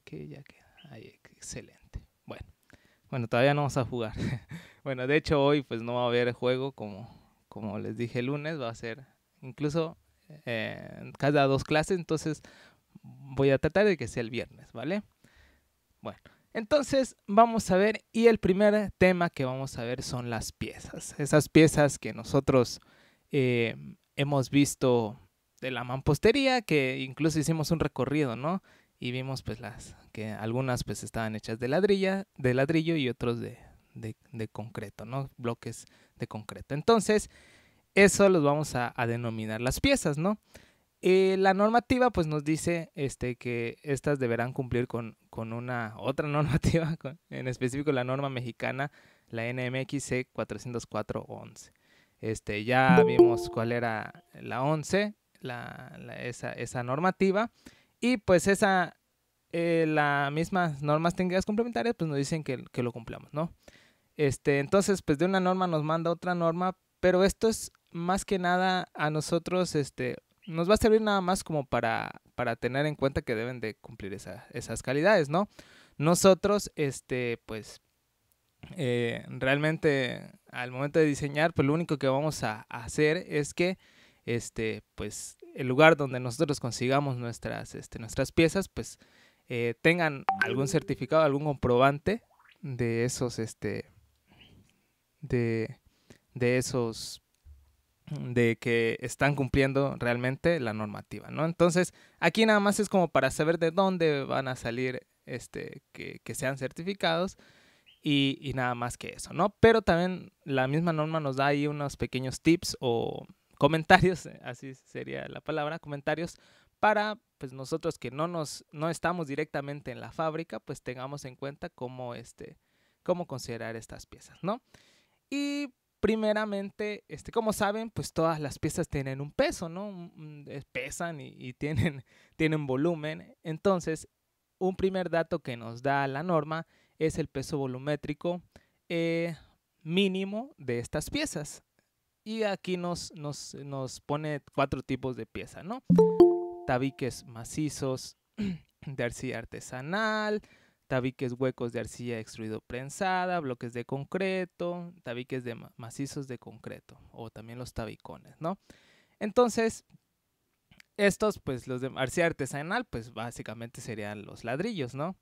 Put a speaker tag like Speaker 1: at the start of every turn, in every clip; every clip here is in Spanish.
Speaker 1: que ya queda. Ahí, excelente. Bueno, bueno, todavía no vamos a jugar. bueno, de hecho hoy pues no va a haber juego como, como les dije el lunes, va a ser incluso eh, cada dos clases, entonces voy a tratar de que sea el viernes, ¿vale? Bueno, entonces vamos a ver y el primer tema que vamos a ver son las piezas. Esas piezas que nosotros eh, hemos visto de la mampostería, que incluso hicimos un recorrido, ¿no? y vimos pues las que algunas pues estaban hechas de ladrilla, de ladrillo y otros de, de, concreto, ¿no? Bloques de concreto. Entonces, eso los vamos a, denominar las piezas, ¿no? Eh, la normativa pues nos dice este, que estas deberán cumplir con, con una otra normativa, en específico la norma mexicana, la NMXC 404-11. Este, ya vimos cuál era la 11, la, la, esa, esa normativa. Y pues esa, eh, las mismas normas técnicas complementarias, pues nos dicen que, lo cumplamos, ¿no? Este, entonces, pues de una norma nos manda otra norma, pero esto es más que nada a nosotros, este, nos va a servir nada más como para, para tener en cuenta que deben de cumplir esas calidades, ¿no? Nosotros, este, pues, eh, realmente al momento de diseñar, pues lo único que vamos a hacer es que este, pues el lugar donde nosotros consigamos nuestras, este, nuestras piezas, pues eh, tengan algún certificado, algún comprobante de esos, este, de, esos, de que están cumpliendo realmente la normativa, ¿no? Entonces, aquí nada más es como para saber de dónde van a salir, este, que, que sean certificados. Y, y, nada más que eso, ¿no? Pero también la misma norma nos da ahí unos pequeños tips o comentarios, así sería la palabra, comentarios, para pues nosotros que no no estamos directamente en la fábrica, pues tengamos en cuenta cómo este cómo considerar estas piezas, ¿no? Y primeramente, este, como saben, pues todas las piezas tienen un peso, ¿no? Eh, pesan y, tienen, tienen volumen. Entonces, un primer dato que nos da la norma es el peso volumétrico eh, mínimo de estas piezas. Y aquí nos, nos, pone cuatro tipos de pieza, ¿no? Tabiques macizos de arcilla artesanal, tabiques huecos de arcilla extruido prensada, bloques de concreto, tabiques de macizos de concreto o también los tabicones, ¿no? Entonces, estos, pues los de arcilla artesanal, pues básicamente serían los ladrillos, ¿no?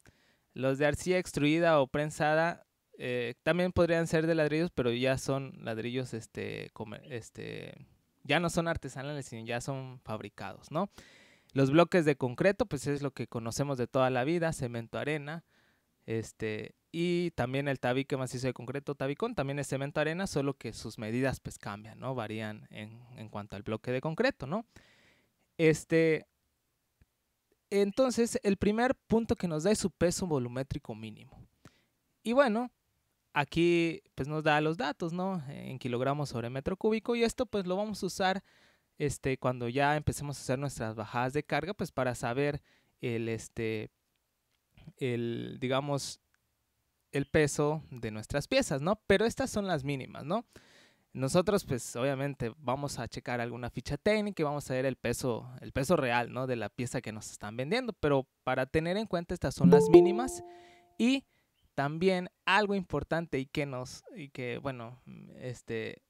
Speaker 1: Los de arcilla extruida o prensada eh, también podrían ser de ladrillos, pero ya son ladrillos, este, este, ya no son artesanales, sino ya son fabricados, ¿no? Los bloques de concreto, pues es lo que conocemos de toda la vida, cemento, arena, este, y también el tabique macizo de concreto, tabicón, también es cemento, arena, solo que sus medidas pues cambian, ¿no? Varían en, en cuanto al bloque de concreto, ¿no? Este, entonces, el primer punto que nos da es su peso volumétrico mínimo. Y bueno, aquí pues nos da los datos, ¿no? En kilogramos sobre metro cúbico y esto pues lo vamos a usar este, cuando ya empecemos a hacer nuestras bajadas de carga, pues para saber el, este, el, digamos, el peso de nuestras piezas, ¿no? Pero estas son las mínimas, ¿no? Nosotros, pues, obviamente, vamos a checar alguna ficha técnica y vamos a ver el peso, el peso real, ¿no? De la pieza que nos están vendiendo. Pero para tener en cuenta, estas son las mínimas. Y también algo importante y que nos, y que, bueno, mm, este,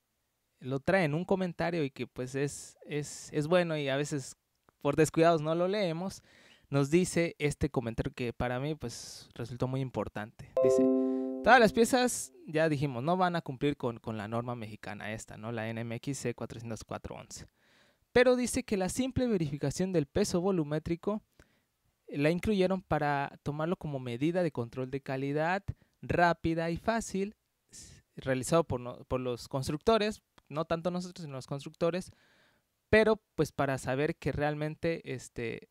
Speaker 1: lo trae en un comentario y que pues es, es, es bueno y a veces por descuidados no lo leemos, nos dice este comentario que para mí pues resultó muy importante. Dice, todas las piezas, ya dijimos, no van a cumplir con, con la norma mexicana esta, ¿no? La NMXC 40411. Pero dice que la simple verificación del peso volumétrico la incluyeron para tomarlo como medida de control de calidad rápida y fácil, realizado por, los constructores, no tanto nosotros, sino los constructores, pero pues para saber que realmente este,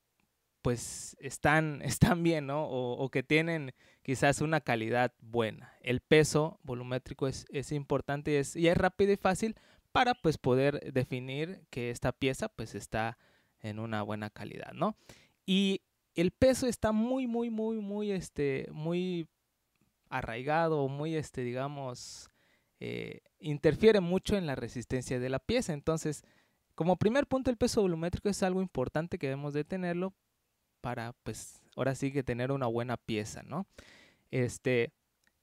Speaker 1: pues están, están bien, O, que tienen quizás una calidad buena. El peso volumétrico es, importante y es, y es, rápido y fácil para pues poder definir que esta pieza pues está en una buena calidad, ¿no? Y el peso está muy, muy, muy, muy, este, muy arraigado, muy, este, digamos, eh, interfiere mucho en la resistencia de la pieza. Entonces, como primer punto, el peso volumétrico es algo importante que debemos de tenerlo para, pues, ahora sí que tener una buena pieza, ¿no? Este,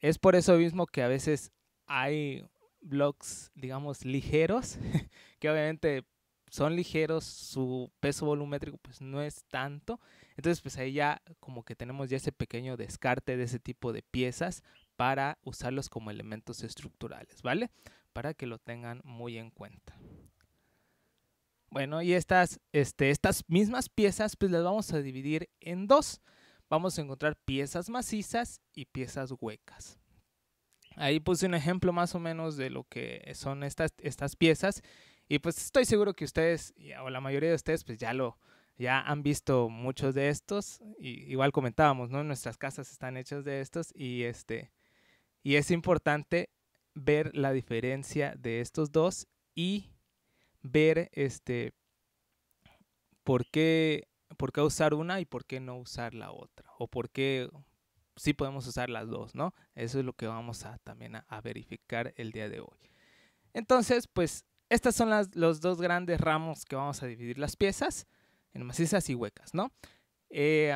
Speaker 1: es por eso mismo que a veces hay blocks, digamos, ligeros, que obviamente son ligeros, su peso volumétrico pues no es tanto. Entonces pues ahí ya como que tenemos ya ese pequeño descarte de ese tipo de piezas para usarlos como elementos estructurales, ¿vale? Para que lo tengan muy en cuenta. Bueno, y estas, este, estas mismas piezas pues las vamos a dividir en dos. Vamos a encontrar piezas macizas y piezas huecas. Ahí puse un ejemplo más o menos de lo que son estas, estas piezas y pues estoy seguro que ustedes, o la mayoría de ustedes, pues ya lo, ya han visto muchos de estos. Y igual comentábamos, ¿no? Nuestras casas están hechas de estos y este, y es importante ver la diferencia de estos dos y ver este, por qué, por qué usar una y por qué no usar la otra. O por qué sí podemos usar las dos, ¿no? Eso es lo que vamos a también a, a verificar el día de hoy. Entonces, pues estas son los dos grandes ramos que vamos a dividir las piezas, en macizas y huecas, ¿no? Eh,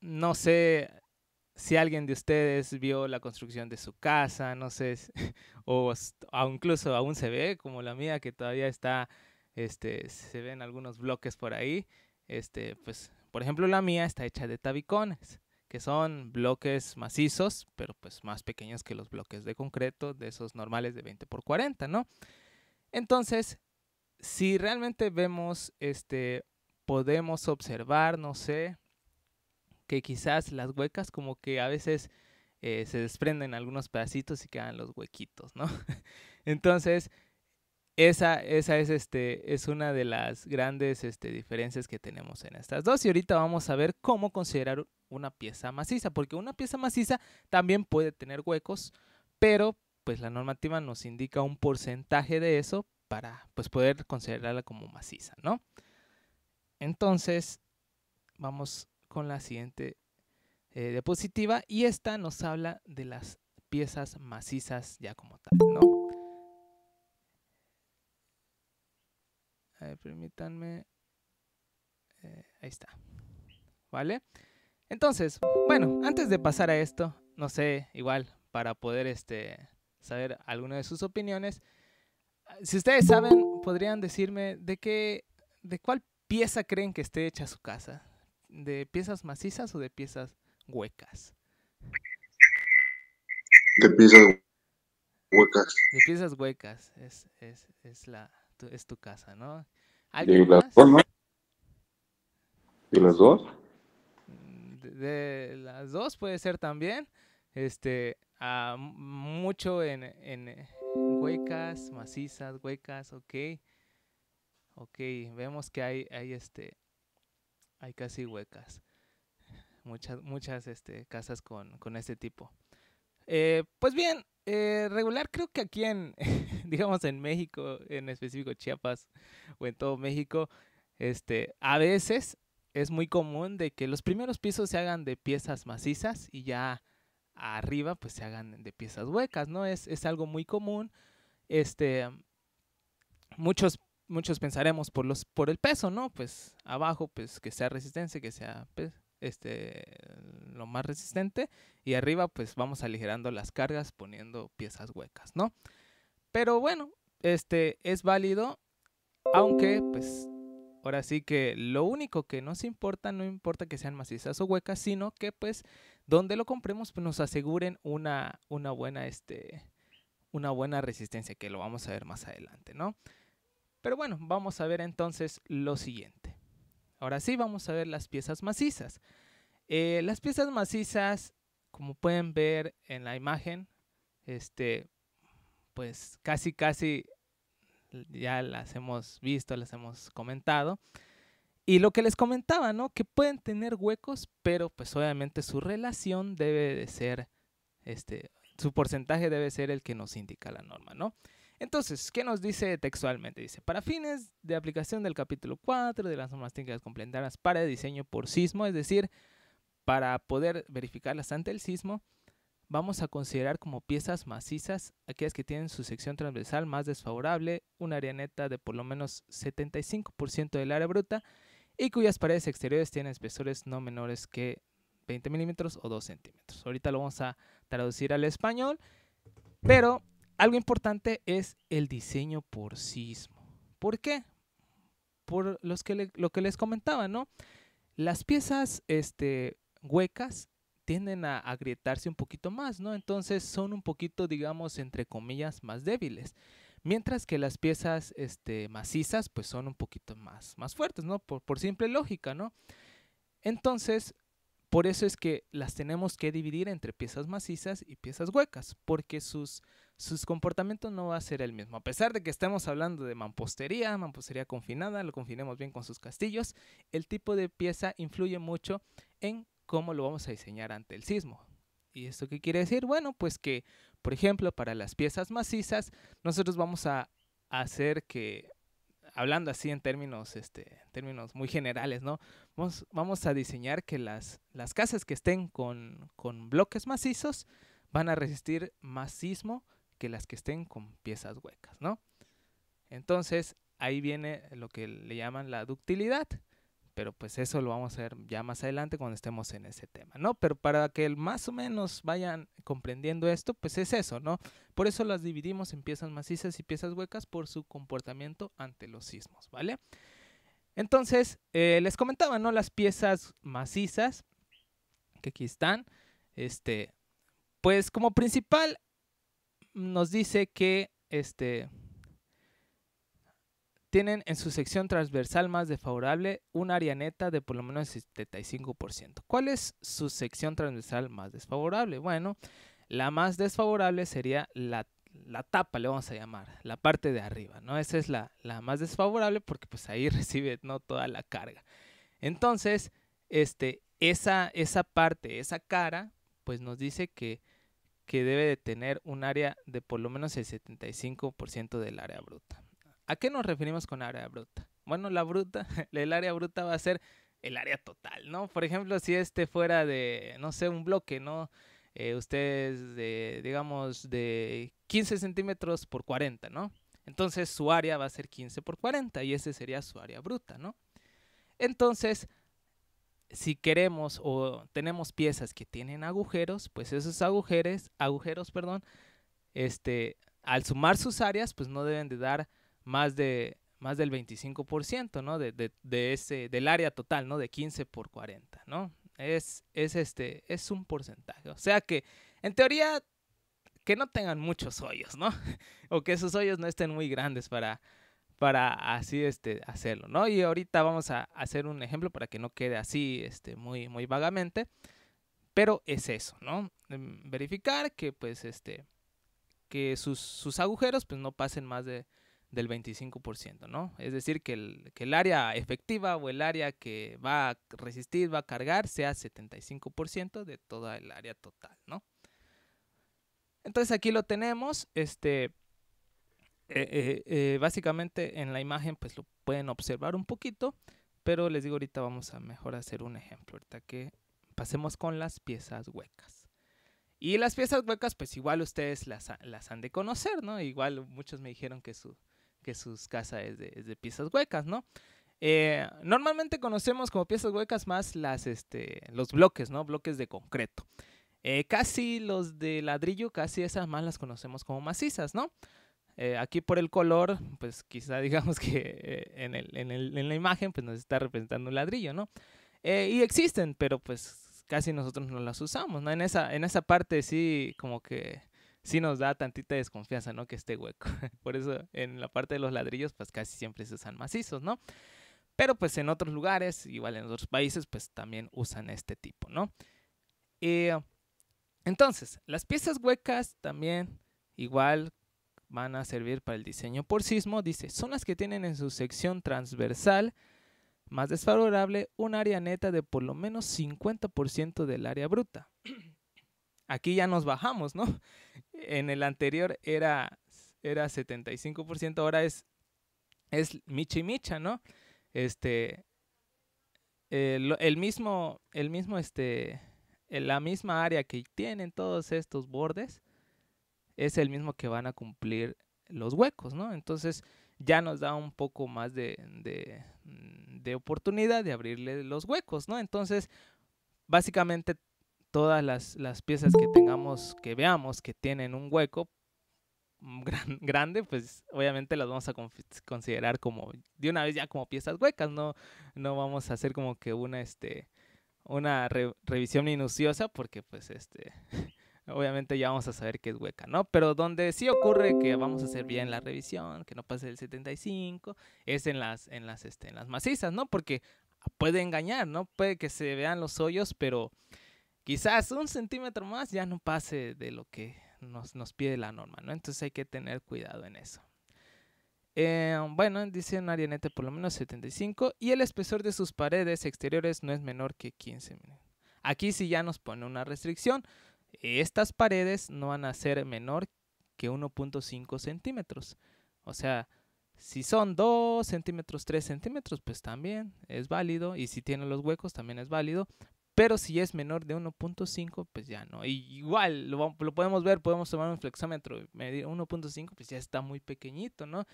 Speaker 1: no sé si alguien de ustedes vio la construcción de su casa, no sé, o, incluso aún se ve, como la mía, que todavía está, este, se ven algunos bloques por ahí, este, pues, por ejemplo, la mía está hecha de tabicones, que son bloques macizos, pero pues más pequeños que los bloques de concreto, de esos normales de 20 por 40, ¿no? Entonces, si realmente vemos, este, podemos observar, no sé, que quizás las huecas como que a veces eh, se desprenden algunos pedacitos y quedan los huequitos, ¿no? Entonces, esa, esa es, este, es una de las grandes este, diferencias que tenemos en estas dos. Y ahorita vamos a ver cómo considerar una pieza maciza, porque una pieza maciza también puede tener huecos, pero pues la normativa nos indica un porcentaje de eso para pues poder considerarla como maciza, ¿no? Entonces, vamos con la siguiente eh, diapositiva y esta nos habla de las piezas macizas ya como tal, ¿no? permítanme. Eh, ahí está. ¿Vale? Entonces, bueno, antes de pasar a esto, no sé, igual, para poder este saber alguna de sus opiniones. Si ustedes saben, podrían decirme de qué, de cuál pieza creen que esté hecha su casa, de piezas macizas o de piezas huecas. De piezas huecas. De piezas huecas es, es, la tu, es tu casa, ¿no? de las dos, ¿De las dos? Mm, de las dos puede ser también. Este, a ah, mucho en, eh, huecas, macizas, huecas, ok. Ok, vemos que hay, hay este, hay casi huecas. Muchas, muchas este, casas con, con este tipo. Eh, pues bien, eh, regular creo que aquí en, digamos en México, en específico Chiapas o en todo México, este, a veces es muy común de que los primeros pisos se hagan de piezas macizas y ya arriba pues se hagan de piezas huecas, ¿no? Es, es algo muy común. Este, muchos, muchos pensaremos por, los, por el peso, ¿no? Pues abajo pues que sea resistencia, que sea pues, este, lo más resistente y arriba pues vamos aligerando las cargas poniendo piezas huecas, ¿no? Pero bueno, este es válido, aunque pues Ahora sí que lo único que nos importa, no importa que sean macizas o huecas, sino que pues donde lo compremos pues, nos aseguren una, una, buena, este, una buena resistencia, que lo vamos a ver más adelante, ¿no? Pero bueno, vamos a ver entonces lo siguiente. Ahora sí, vamos a ver las piezas macizas. Eh, las piezas macizas, como pueden ver en la imagen, este, pues casi casi ya las hemos visto, las hemos comentado. Y lo que les comentaba, ¿no? Que pueden tener huecos, pero pues obviamente su relación debe de ser, este, su porcentaje debe ser el que nos indica la norma, ¿no? Entonces, ¿qué nos dice textualmente? Dice, para fines de aplicación del capítulo 4 de las normas técnicas complementarias para diseño por sismo, es decir, para poder verificarlas ante el sismo, vamos a considerar como piezas macizas aquellas que tienen su sección transversal más desfavorable, una área neta de por lo menos 75% del área bruta y cuyas paredes exteriores tienen espesores no menores que 20 milímetros o 2 centímetros. Ahorita lo vamos a traducir al español, pero algo importante es el diseño por sismo. ¿Por qué? Por lo que les comentaba, ¿no? Las piezas este, huecas tienden a agrietarse un poquito más, ¿no? Entonces son un poquito, digamos, entre comillas, más débiles. Mientras que las piezas este, macizas, pues son un poquito más, más fuertes, ¿no? Por, simple lógica, ¿no? Entonces, por eso es que las tenemos que dividir entre piezas macizas y piezas huecas, porque sus, sus comportamientos no va a ser el mismo. A pesar de que estamos hablando de mampostería, mampostería confinada, lo confinemos bien con sus castillos, el tipo de pieza influye mucho en cómo lo vamos a diseñar ante el sismo. ¿Y esto qué quiere decir? Bueno, pues que, por ejemplo, para las piezas macizas, nosotros vamos a hacer que, hablando así en términos, este, términos muy generales, ¿no? Vamos, a diseñar que las, las casas que estén con, bloques macizos van a resistir más sismo que las que estén con piezas huecas, ¿no? Entonces, ahí viene lo que le llaman la ductilidad, pero pues eso lo vamos a ver ya más adelante cuando estemos en ese tema, ¿no? Pero para que más o menos vayan comprendiendo esto, pues es eso, ¿no? Por eso las dividimos en piezas macizas y piezas huecas por su comportamiento ante los sismos, ¿vale? Entonces, eh, les comentaba, ¿no? Las piezas macizas, que aquí están, este, pues como principal nos dice que, este, tienen en su sección transversal más desfavorable un área neta de por lo menos el 75%. ¿Cuál es su sección transversal más desfavorable? Bueno, la más desfavorable sería la, tapa, le vamos a llamar, la parte de arriba, ¿no? Esa es la, la más desfavorable porque pues ahí recibe ¿no? toda la carga. Entonces, este, esa, esa parte, esa cara, pues nos dice que, que debe de tener un área de por lo menos el 75% del área bruta. ¿A qué nos referimos con área bruta? Bueno, la bruta, el área bruta va a ser el área total, ¿no? Por ejemplo, si este fuera de, no sé, un bloque, ¿no? Usted eh, ustedes de, digamos, de 15 centímetros por 40, ¿no? Entonces su área va a ser 15 por 40 y ese sería su área bruta, ¿no? Entonces, si queremos o tenemos piezas que tienen agujeros, pues esos agujeros, agujeros, perdón, este, al sumar sus áreas, pues no deben de dar más, de, más del 25%, ¿no? De, de, de, ese, del área total, ¿no? De 15 por 40, ¿no? Es, es, este, es un porcentaje. O sea que, en teoría, que no tengan muchos hoyos, ¿no? o que esos hoyos no estén muy grandes para, para así este, hacerlo, ¿no? Y ahorita vamos a hacer un ejemplo para que no quede así este, muy, muy vagamente. Pero es eso, ¿no? Em, verificar que pues este que sus, sus agujeros pues no pasen más de del 25%, ¿no? Es decir, que el, área efectiva o el área que va a resistir, va a cargar, sea 75% de toda el área total, ¿no? Entonces aquí lo tenemos, este, eh, eh, eh, básicamente en la imagen pues lo pueden observar un poquito, pero les digo ahorita vamos a mejor hacer un ejemplo, ahorita que pasemos con las piezas huecas. Y las piezas huecas, pues igual ustedes las, las han de conocer, ¿no? Igual muchos me dijeron que su, que sus casas es de, piezas huecas, ¿no? Eh, normalmente conocemos como piezas huecas más las, este, los bloques, ¿no? Bloques de concreto. Eh, casi los de ladrillo, casi esas más las conocemos como macizas, ¿no? Eh, aquí por el color, pues quizá digamos que en, la imagen pues nos está representando un ladrillo, ¿no? y existen, pero pues casi nosotros no las usamos, ¿no? En esa, en esa parte sí como que sí nos da tantita desconfianza, ¿no? Que esté hueco. Por eso en la parte de los ladrillos, pues casi siempre se usan macizos, ¿no? Pero pues en otros lugares, igual en otros países, pues también usan este tipo, ¿no? Eh, entonces, las piezas huecas también igual van a servir para el diseño por sismo. Dice, son las que tienen en su sección transversal más desfavorable un área neta de por lo menos 50% del área bruta. Aquí ya nos bajamos, ¿no? En el anterior era, era 75%, ahora es, es micha micha, ¿no? Este, eh, el, mismo, el mismo, este, eh, la misma área que tienen todos estos bordes es el mismo que van a cumplir los huecos, ¿no? Entonces ya nos da un poco más de oportunidad de abrirle los huecos, ¿no? Entonces, básicamente todas las, piezas que tengamos, que veamos que tienen un hueco mm, grande, pues obviamente las vamos a considerar como de una vez ya como piezas huecas, no, no vamos a hacer como que una, este, una revisión minuciosa porque pues este... obviamente ya vamos a saber que es hueca, ¿no? Pero donde sí ocurre que vamos a hacer bien la revisión, que no pase el 75, es en las, en las, este, en las macizas, ¿no? Porque puede engañar, ¿no? Puede que se vean los hoyos, pero quizás un centímetro más ya no pase de lo que nos, pide la norma, ¿no? Entonces hay que tener cuidado en eso. Eh, bueno, dice un arianete por lo menos 75 y el espesor de sus paredes exteriores no es menor que 15 Aquí sí ya nos pone una restricción. Estas paredes no van a ser menor que 1.5 centímetros. O sea, si son 2 centímetros, 3 centímetros, pues también es válido. Y si tiene los huecos, también es válido. Pero si es menor de 1.5, pues ya no. igual, lo, podemos ver, podemos tomar un flexómetro y medir 1.5, pues ya está muy pequeñito, ¿no?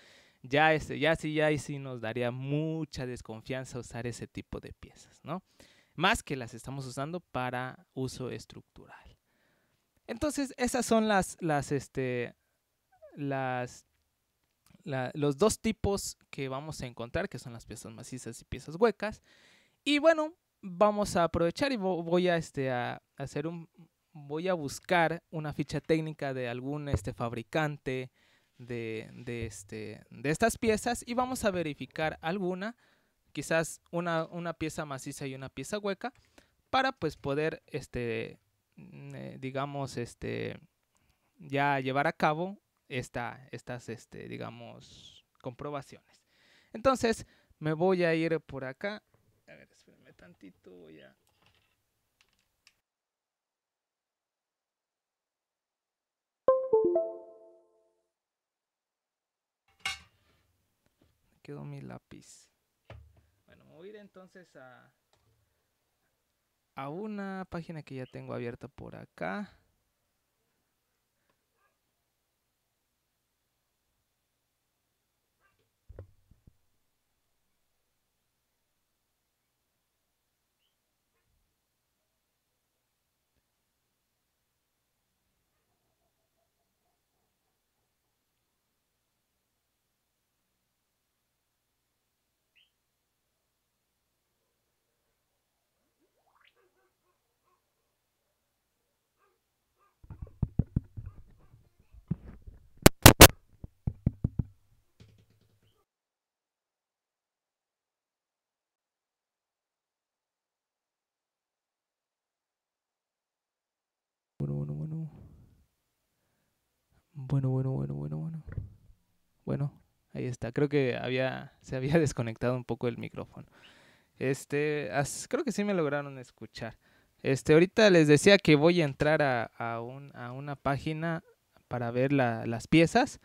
Speaker 1: Ya, este, ya sí, ya sí nos daría mucha desconfianza usar ese tipo de piezas, ¿no? Más que las estamos usando para uso estructural. Entonces, esas son las, las, este, las, los dos tipos que vamos a encontrar, que son las piezas macizas y piezas huecas. Y bueno, vamos a aprovechar y voy a, este, a hacer un, voy a buscar una ficha técnica de algún este, fabricante de, este, de estas piezas y vamos a verificar alguna, quizás una, pieza maciza y una pieza hueca, para pues poder, este, mm, eh, digamos, este, ya llevar a cabo esta, estas, este, digamos, comprobaciones. Entonces, me voy a ir por acá tantito, voy a... Quedó mi lápiz. Bueno, me voy a ir entonces a, a una página que ya tengo abierta por acá. Bueno, bueno, bueno, bueno, bueno. Bueno, ahí está. Creo que había, se había desconectado un poco el micrófono. Este, creo que sí me lograron escuchar. Este, ahorita les decía que voy a entrar a, a una página para ver las piezas.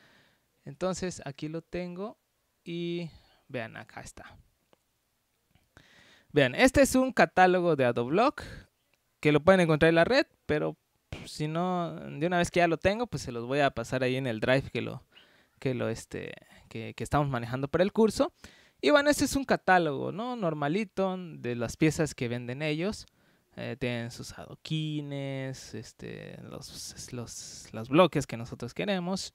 Speaker 1: Entonces, aquí lo tengo y vean, acá está. Vean, este es un catálogo de Adoblock que lo pueden encontrar en la red, pero si no, de una vez que ya lo tengo, pues se los voy a pasar ahí en el drive que lo, que lo, este, que, que estamos manejando para el curso. Y bueno, este es un catálogo, ¿no? Normalito, de las piezas que venden ellos. Eh, tienen sus adoquines, este, los, los, los, bloques que nosotros queremos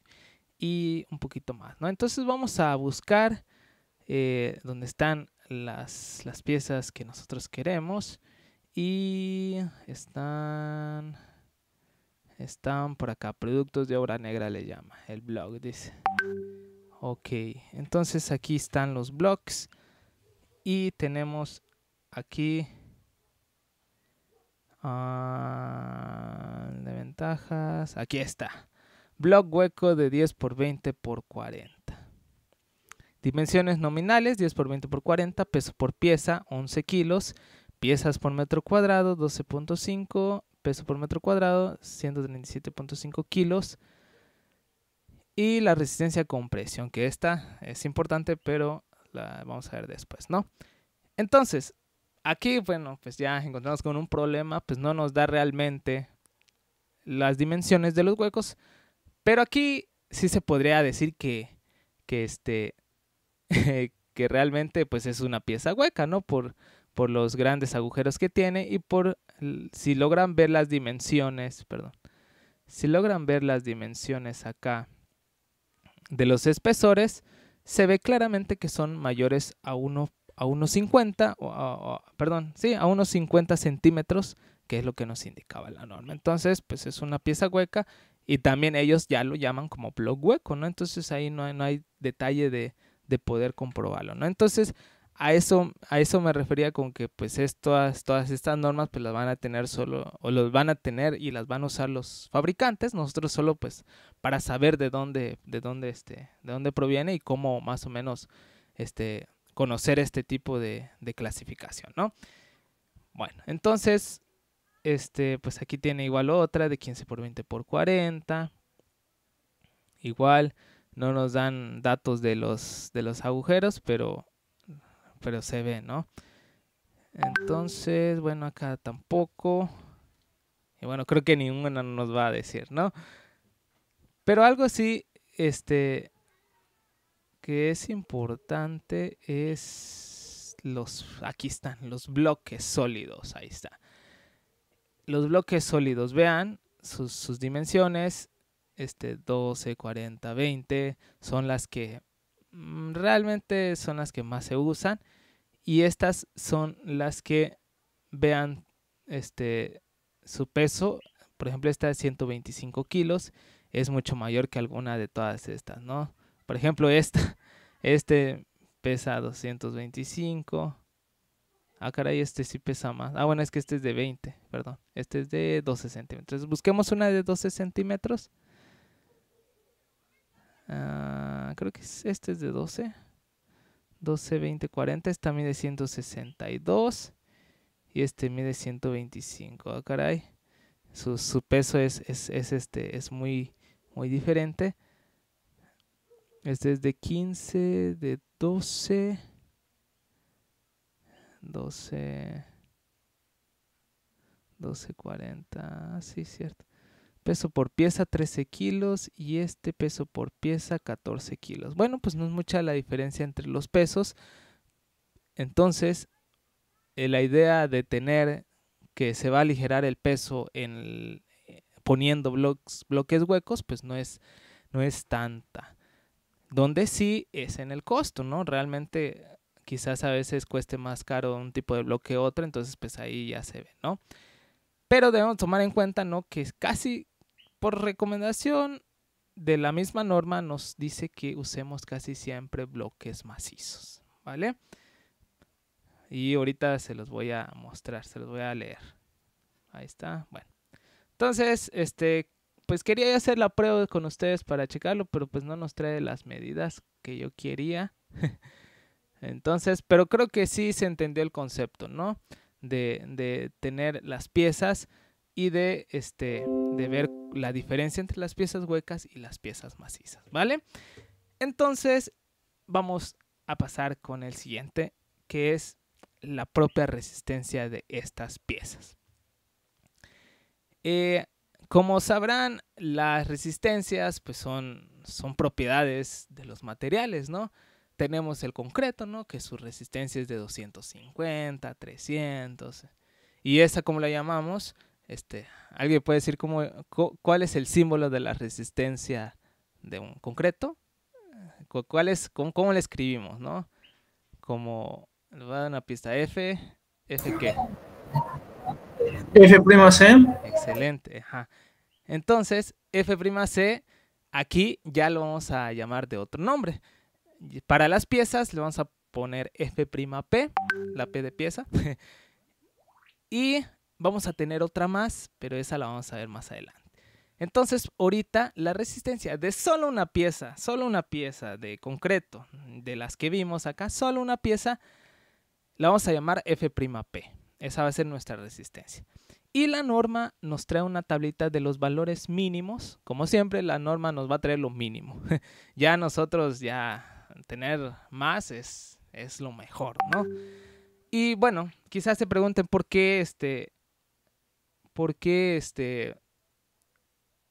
Speaker 1: y un poquito más, ¿no? Entonces vamos a buscar eh, están las, las piezas que nosotros queremos y están... Están por acá, productos de obra negra le llama. El blog dice. Ok, entonces aquí están los blogs. Y tenemos aquí ah, de ventajas. Aquí está. Blog hueco de 10 por 20 por 40. Dimensiones nominales 10 por 20 por 40, peso por pieza 11 kilos, piezas por metro cuadrado 12.5, peso por metro cuadrado, 137.5 kilos. Y la resistencia a compresión, que esta es importante, pero la vamos a ver después, ¿no? Entonces, aquí, bueno, pues ya encontramos con un problema, pues no nos da realmente las dimensiones de los huecos, pero aquí sí se podría decir que, que este, que realmente pues es una pieza hueca, ¿no? Por, por los grandes agujeros que tiene y por si logran ver las dimensiones, perdón, si logran ver las dimensiones acá de los espesores, se ve claramente que son mayores a 1 a unos 50, perdón, sí, a unos centímetros, que es lo que nos indicaba la norma. Entonces, pues es una pieza hueca y también ellos ya lo llaman como blog hueco, ¿no? Entonces ahí no hay, no hay detalle de, de poder comprobarlo, ¿no? Entonces, a eso, a eso me refería con que pues todas, estas normas pues las van a tener solo, o los van a tener y las van a usar los fabricantes, nosotros solo pues para saber de dónde, de dónde este, de dónde proviene y cómo más o menos este, conocer este tipo de, clasificación, ¿no? Bueno, entonces, este, pues aquí tiene igual otra de 15 por 20 por 40. Igual, no nos dan datos de los, de los agujeros, pero pero se ve, ¿no? Entonces, bueno, acá tampoco. Y bueno, creo que Ninguno nos va a decir, ¿no? Pero algo así, este, que es importante es los, aquí están, los bloques sólidos, ahí está. Los bloques sólidos, vean sus, sus dimensiones, este 12, 40, 20, son las que mm, realmente son las que más se usan. Y estas son las que vean este, su peso. Por ejemplo, esta de 125 kilos es mucho mayor que alguna de todas estas, ¿no? Por ejemplo, esta, este pesa 225. Ah, caray, este sí pesa más. Ah, bueno, es que este es de 20, perdón. Este es de 12 centímetros. Busquemos una de 12 centímetros. Ah, creo que este es de 12. 12, 20, 40. Esta mide 162 y este mide 125. Ah, caray. Su, su peso es, es, este, es muy, muy diferente. Este es de 15, de 12. 12. 12, 40. Sí, cierto peso por pieza 13 kilos y este peso por pieza 14 kilos. Bueno, pues no es mucha la diferencia entre los pesos. Entonces, eh, la idea de tener que se va a aligerar el peso en eh, poniendo bloques, bloques huecos, pues no es, no es tanta. Donde sí es en el costo, ¿no? Realmente quizás a veces cueste más caro un tipo de bloque que otro, entonces pues ahí ya se ve, ¿no? Pero debemos tomar en cuenta, ¿no? Que casi por recomendación de la misma norma nos dice que usemos casi siempre bloques macizos, ¿vale? Y ahorita se los voy a mostrar, se los voy a leer. Ahí está, bueno. Entonces, este, pues quería hacer la prueba con ustedes para checarlo, pero pues no nos trae las medidas que yo quería. Entonces, pero creo que sí se entendió el concepto, ¿no? De, de tener las piezas y de, este, de ver la diferencia entre las piezas huecas y las piezas macizas, ¿vale? Entonces, vamos a pasar con el siguiente, que es la propia resistencia de estas piezas. Eh, como sabrán, las resistencias pues son, son propiedades de los materiales, ¿no? Tenemos el concreto, ¿no? Que su resistencia es de 250, 300. Y esa, como la llamamos, este, ¿Alguien puede decir cuál es el símbolo de la resistencia de un concreto? Eh, ¿Cuál es, cómo, lo le escribimos? ¿no? Como, le voy a dar una pista, F, F qué? F'C. Excelente, ajá. Entonces, F'C aquí ya lo vamos a llamar de otro nombre. Para las piezas le vamos a poner F'P, la P de pieza. y Vamos a tener otra más, pero esa la vamos a ver más adelante. Entonces, ahorita la resistencia de solo una pieza, solo una pieza de concreto, de las que vimos acá, solo una pieza, la vamos a llamar F'P. Esa va a ser nuestra resistencia. Y la norma nos trae una tablita de los valores mínimos. Como siempre, la norma nos va a traer lo mínimo. ya nosotros ya tener más es, es lo mejor, ¿no? Y bueno, quizás se pregunten por qué este, ¿por qué este,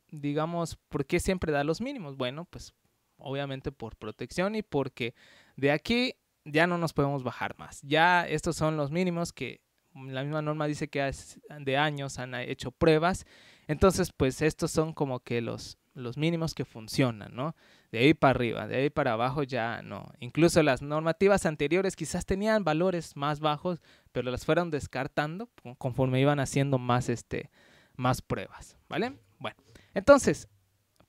Speaker 1: digamos, por qué siempre da los mínimos? Bueno, pues obviamente por protección y porque de aquí ya no nos podemos bajar más. Ya estos son los mínimos que la misma norma dice que de años han hecho pruebas. Entonces, pues estos son como que los los mínimos que funcionan, ¿no? De ahí para arriba, de ahí para abajo ya no. Incluso las normativas anteriores quizás tenían valores más bajos, pero las fueron descartando conforme iban haciendo más, este, más pruebas, ¿vale? Bueno, entonces,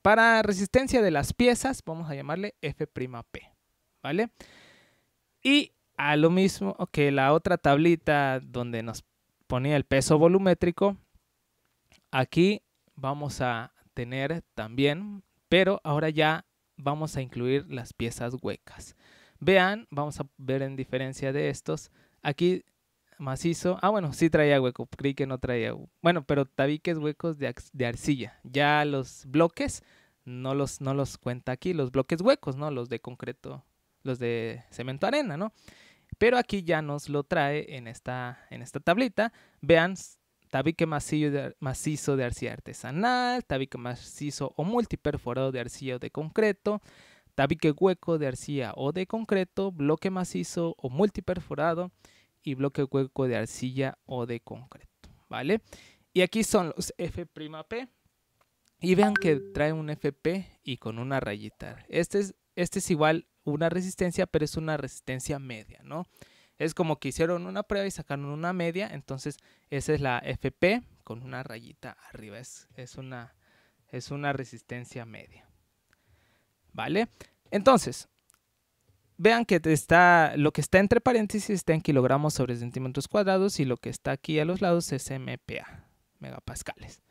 Speaker 1: para resistencia de las piezas, vamos a llamarle F'P, ¿vale? Y a lo mismo que la otra tablita donde nos ponía el peso volumétrico, aquí vamos a tener también, pero ahora ya vamos a incluir las piezas huecas. Vean, vamos a ver en diferencia de estos. Aquí macizo. Ah, bueno, sí traía hueco. Creí que no traía. Bueno, pero tabiques huecos de, de, arcilla. Ya los bloques no los, no los cuenta aquí. Los bloques huecos, ¿no? Los de concreto, los de cemento arena, ¿no? Pero aquí ya nos lo trae en esta, en esta tablita. Vean, tabique macizo de, arcilla artesanal, tabique macizo o multiperforado de arcilla o de concreto, tabique hueco de arcilla o de concreto, bloque macizo o multiperforado y bloque hueco de arcilla o de concreto, ¿vale? Y aquí son los F'P y vean que trae un FP y con una rayita. Este es, este es igual una resistencia, pero es una resistencia media, ¿no? Es como que hicieron una prueba y sacaron una media, entonces esa es la FP con una rayita arriba, es, es, una, es una resistencia media. ¿Vale? Entonces, vean que está, lo que está entre paréntesis está en kilogramos sobre centímetros cuadrados y lo que está aquí a los lados es MPA, megapascales.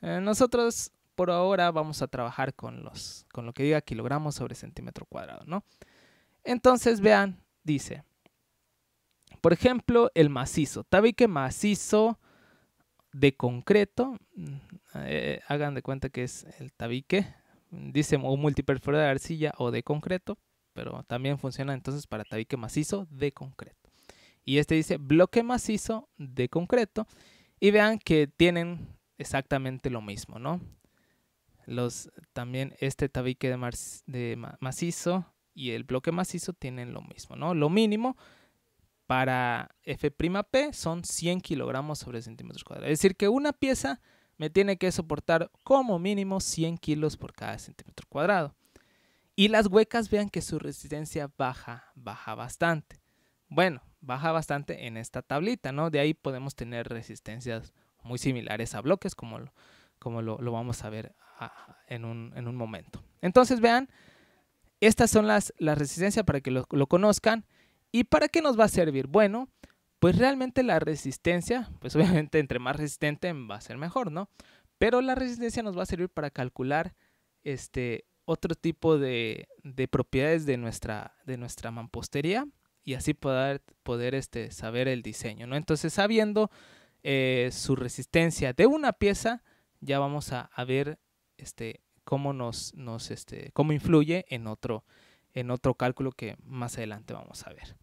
Speaker 1: Eh, nosotros por ahora vamos a trabajar con, los, con lo que diga kilogramos sobre centímetro cuadrado, ¿no? Entonces vean, dice, por ejemplo, el macizo. Tabique macizo de concreto. Eh, hagan de cuenta que es el tabique. Dice o multiperforado de arcilla o de concreto. Pero también funciona entonces para tabique macizo de concreto. Y este dice bloque macizo de concreto. Y vean que tienen exactamente lo mismo, ¿no? Los, también este tabique de, de macizo y el bloque macizo tienen lo mismo, ¿no? Lo mínimo para F'P son 100 kilogramos sobre centímetros cuadrados. Es decir, que una pieza me tiene que soportar como mínimo 100 kilos por cada centímetro cuadrado. Y las huecas vean que su resistencia baja, baja bastante. Bueno, baja bastante en esta tablita, ¿no? De ahí podemos tener resistencias muy similares a bloques, como lo, como lo, vamos a ver en, un, momento. Entonces, vean, estas son las, las resistencias para que lo conozcan. ¿Y para qué nos va a servir? Bueno, pues realmente la resistencia, pues obviamente entre más resistente mm, va a ser mejor, ¿no? Pero la resistencia nos va a servir para calcular este otro tipo de, propiedades de nuestra, de nuestra mampostería y así poder, poder este, saber el diseño, ¿no? Entonces, sabiendo eh, su resistencia de una pieza, ya vamos a, ver este, cómo nos, nos este, cómo influye en otro, en otro cálculo que más adelante vamos a ver.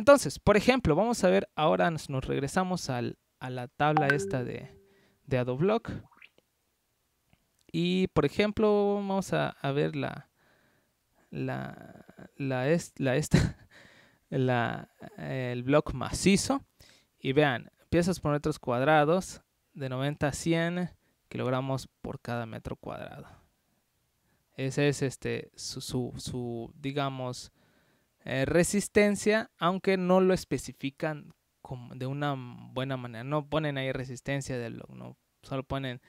Speaker 1: Entonces, por ejemplo, vamos a ver, ahora nos, regresamos a la tabla esta de, de Adobe Block. Y, por ejemplo, vamos a, ver la, la, la, eh, el block macizo. Y vean, piezas por metros cuadrados de 90 a 100 kilogramos por cada metro cuadrado. Ese es este su digamos, eh, resistencia, aunque no lo especifican de una buena manera. No ponen ahí resistencia no, solo ponen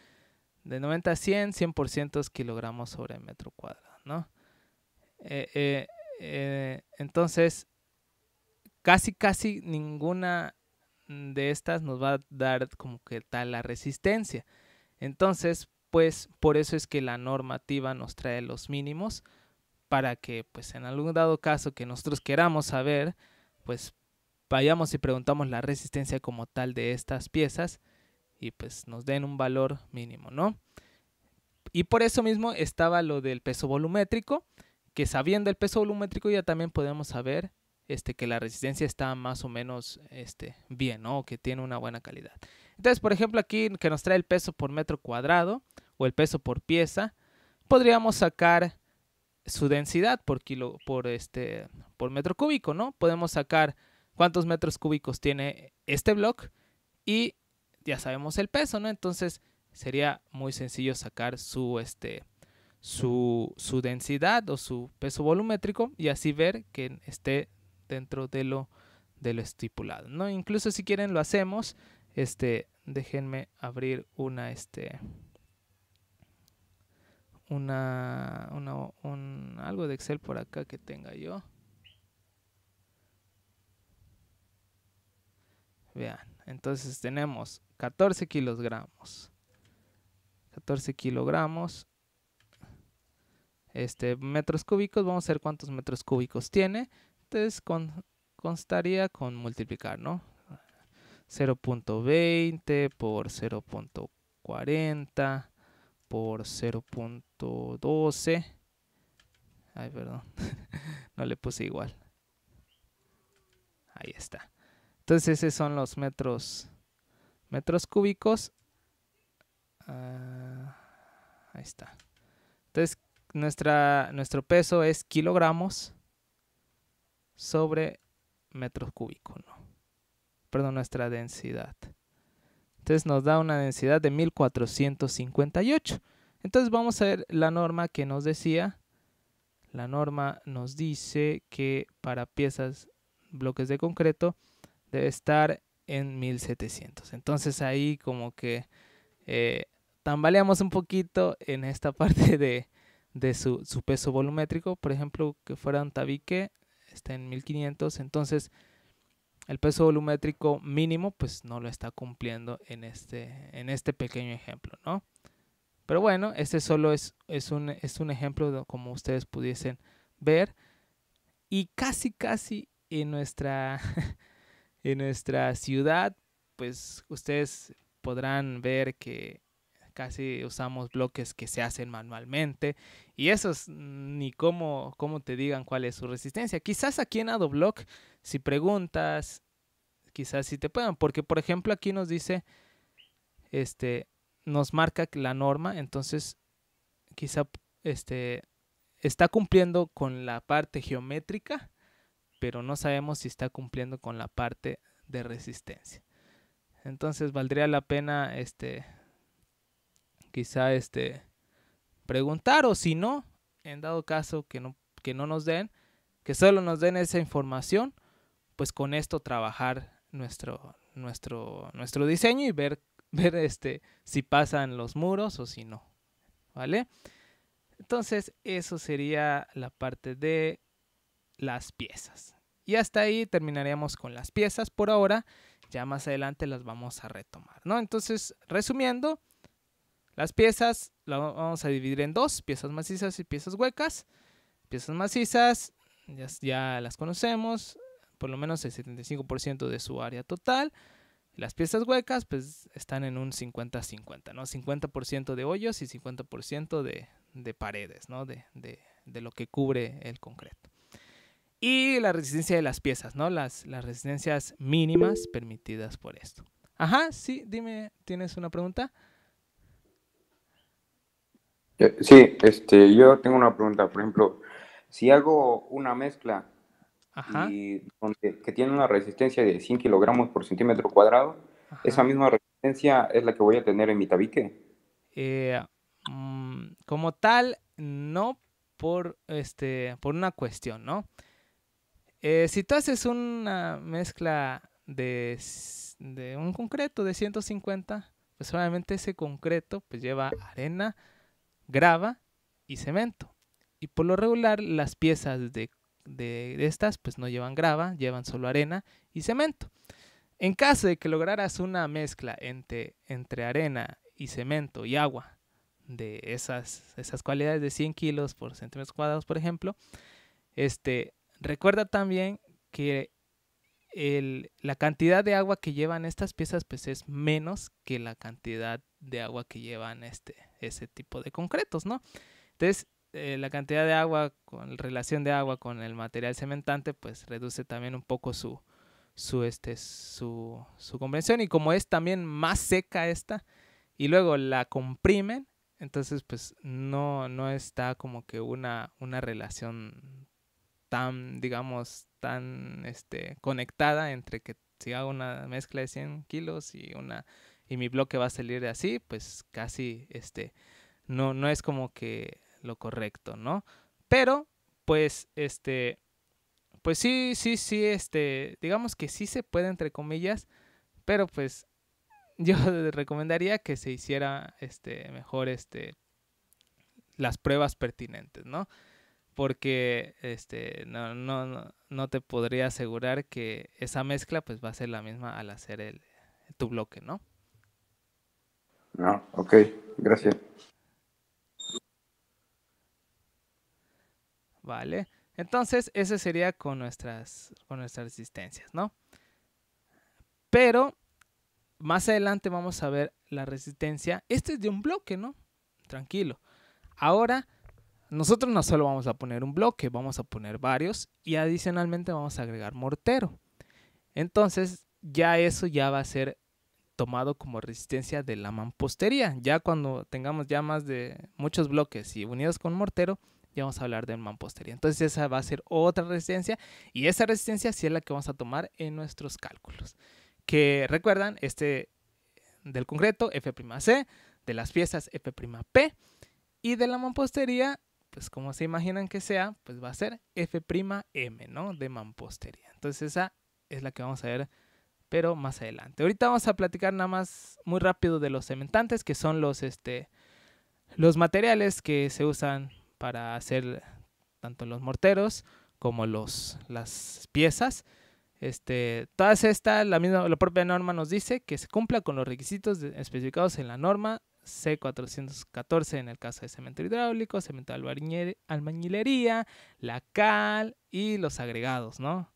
Speaker 1: de 90 a 100, 100% kilogramos sobre metro cuadrado, eh, eh, entonces, casi, casi ninguna de estas nos va a dar como que tal la resistencia. Entonces, pues por eso es que la normativa nos trae los mínimos para que pues en algún dado caso que nosotros queramos saber, pues vayamos y preguntamos la resistencia como tal de estas piezas y pues nos den un valor mínimo, ¿no? Y por eso mismo estaba lo del peso volumétrico, que sabiendo el peso volumétrico ya también podemos saber este, que la resistencia está más o menos este, bien, ¿no? que tiene una buena calidad. Entonces, por ejemplo, aquí que nos trae el peso por metro cuadrado o el peso por pieza, podríamos sacar su densidad por kilo, por este, por metro cúbico, ¿no? Podemos sacar cuántos metros cúbicos tiene este block y ya sabemos el peso, ¿no? Entonces sería muy sencillo sacar su, este, su, su densidad o su peso volumétrico y así ver que esté dentro de lo, de lo estipulado, ¿no? Incluso si quieren lo hacemos, este, déjenme abrir una, este, una, un, algo de Excel por acá que tenga yo. Vean, entonces tenemos 14 kilogramos. 14 kilogramos. Este, metros cúbicos, vamos a ver cuántos metros cúbicos tiene. Entonces constaría con multiplicar, ¿no? 0.20 por 0.40 por 0.12. Ay, perdón. no le puse igual. Ahí está. Entonces esos son los metros metros cúbicos. Ah, ahí está. Entonces nuestra, nuestro peso es kilogramos sobre metros cúbicos. Perdón, nuestra densidad. Entonces nos da una densidad de 1458. Entonces vamos a ver la norma que nos decía. La norma nos dice que para piezas, bloques de concreto, debe estar en 1700. Entonces ahí como que eh, tambaleamos un poquito en esta parte de, su, su, peso volumétrico. Por ejemplo, que fuera un tabique, está en 1500. Entonces el peso volumétrico mínimo pues no lo está cumpliendo en este, en este pequeño ejemplo, ¿no? Pero bueno, este solo es, es, un, es un ejemplo como ustedes pudiesen ver. Y casi, casi en nuestra, en nuestra ciudad, pues ustedes podrán ver que casi usamos bloques que se hacen manualmente y eso es mm, ni cómo, te digan cuál es su resistencia. Quizás aquí en AdoBlock, si preguntas, quizás si te puedan, porque por ejemplo aquí nos dice, este, nos marca la norma, entonces quizá este, está cumpliendo con la parte geométrica, pero no sabemos si está cumpliendo con la parte de resistencia. Entonces valdría la pena este, quizá este preguntar o si no, en dado caso que no, que no nos den, que solo nos den esa información, pues con esto trabajar nuestro, nuestro, nuestro diseño y ver, ver este, si pasan los muros o si no. ¿Vale? Entonces, eso sería la parte de las piezas. Y hasta ahí terminaríamos con las piezas por ahora. Ya más adelante las vamos a retomar, ¿no? Entonces, resumiendo, las piezas las vamos a dividir en dos, piezas macizas y piezas huecas. Piezas macizas ya, las conocemos, por lo menos el 75% de su área total. Las piezas huecas pues están en un 50-50, ¿no? 50% de hoyos y 50% de, paredes, ¿no? De, lo que cubre el concreto. Y la resistencia de las piezas, ¿no? Las, las resistencias mínimas permitidas por esto. Ajá, sí, dime, ¿tienes una pregunta? Eh, sí, este, yo tengo una pregunta, por ejemplo, si hago una mezcla que tiene una resistencia de 100 kilogramos por centímetro cuadrado, esa misma resistencia es la que voy a tener en mi tabique. Eh, mm, como tal, no por, este, por una cuestión, ¿no? Eh, si tú haces una mezcla de, de un concreto de 150, pues obviamente ese concreto pues lleva arena, grava y cemento. Y por lo regular las piezas de, estas pues no llevan grava, llevan solo arena y cemento. En caso de que lograras una mezcla entre, entre arena y cemento y agua de esas, esas cualidades de 100 kilos por centímetros cuadrados, por ejemplo, este, recuerda también que la cantidad de agua que llevan estas piezas pues es menos que la cantidad de agua que llevan este, ese tipo de concretos, ¿no? Entonces, eh, la cantidad de agua, con relación de agua con el material cementante, pues reduce también un poco su, su, este, su, su comprensión. Y como es también más seca esta, y luego la comprimen, entonces pues no, no está como que una, una relación tan, digamos, tan este, conectada entre que si hago una mezcla de 100 kilos y una y mi bloque va a salir de así, pues casi este no no es como que lo correcto, ¿no? Pero pues este pues sí, sí, sí, este, digamos que sí se puede entre comillas, pero pues yo recomendaría que se hiciera este mejor este las pruebas pertinentes, ¿no? Porque este no, no, te podría asegurar que esa mezcla pues va a ser la misma al hacer tu bloque, ¿no? No, ok, gracias. Vale. Entonces, ese sería con nuestras, con nuestras resistencias, ¿no? Pero más adelante vamos a ver la resistencia. Este es de un bloque, ¿no? Tranquilo. Ahora, nosotros no solo vamos a poner un bloque, vamos a poner varios y adicionalmente vamos a agregar mortero. Entonces, ya eso ya va a ser tomado como resistencia de la mampostería. Ya cuando tengamos ya más de muchos bloques y unidos con mortero, ya vamos a hablar de mampostería. Entonces esa va a ser otra resistencia y esa resistencia sí es la que vamos a tomar en nuestros cálculos. Que recuerdan, este del concreto, F'C, de las piezas, F'P, y de la mampostería, pues como se imaginan que sea, pues va a ser F'M, ¿no? De mampostería. Entonces esa es la que vamos a ver pero más adelante. Ahorita vamos a platicar nada más muy rápido de los cementantes, que son los, este, los materiales que se usan para hacer tanto los morteros como los, las piezas. Este, todas estas, la, misma, la propia norma nos dice que se cumpla con los requisitos especificados en la norma C414 en el caso de cemento hidráulico, cemento de albañilería, la cal y los agregados, ¿no?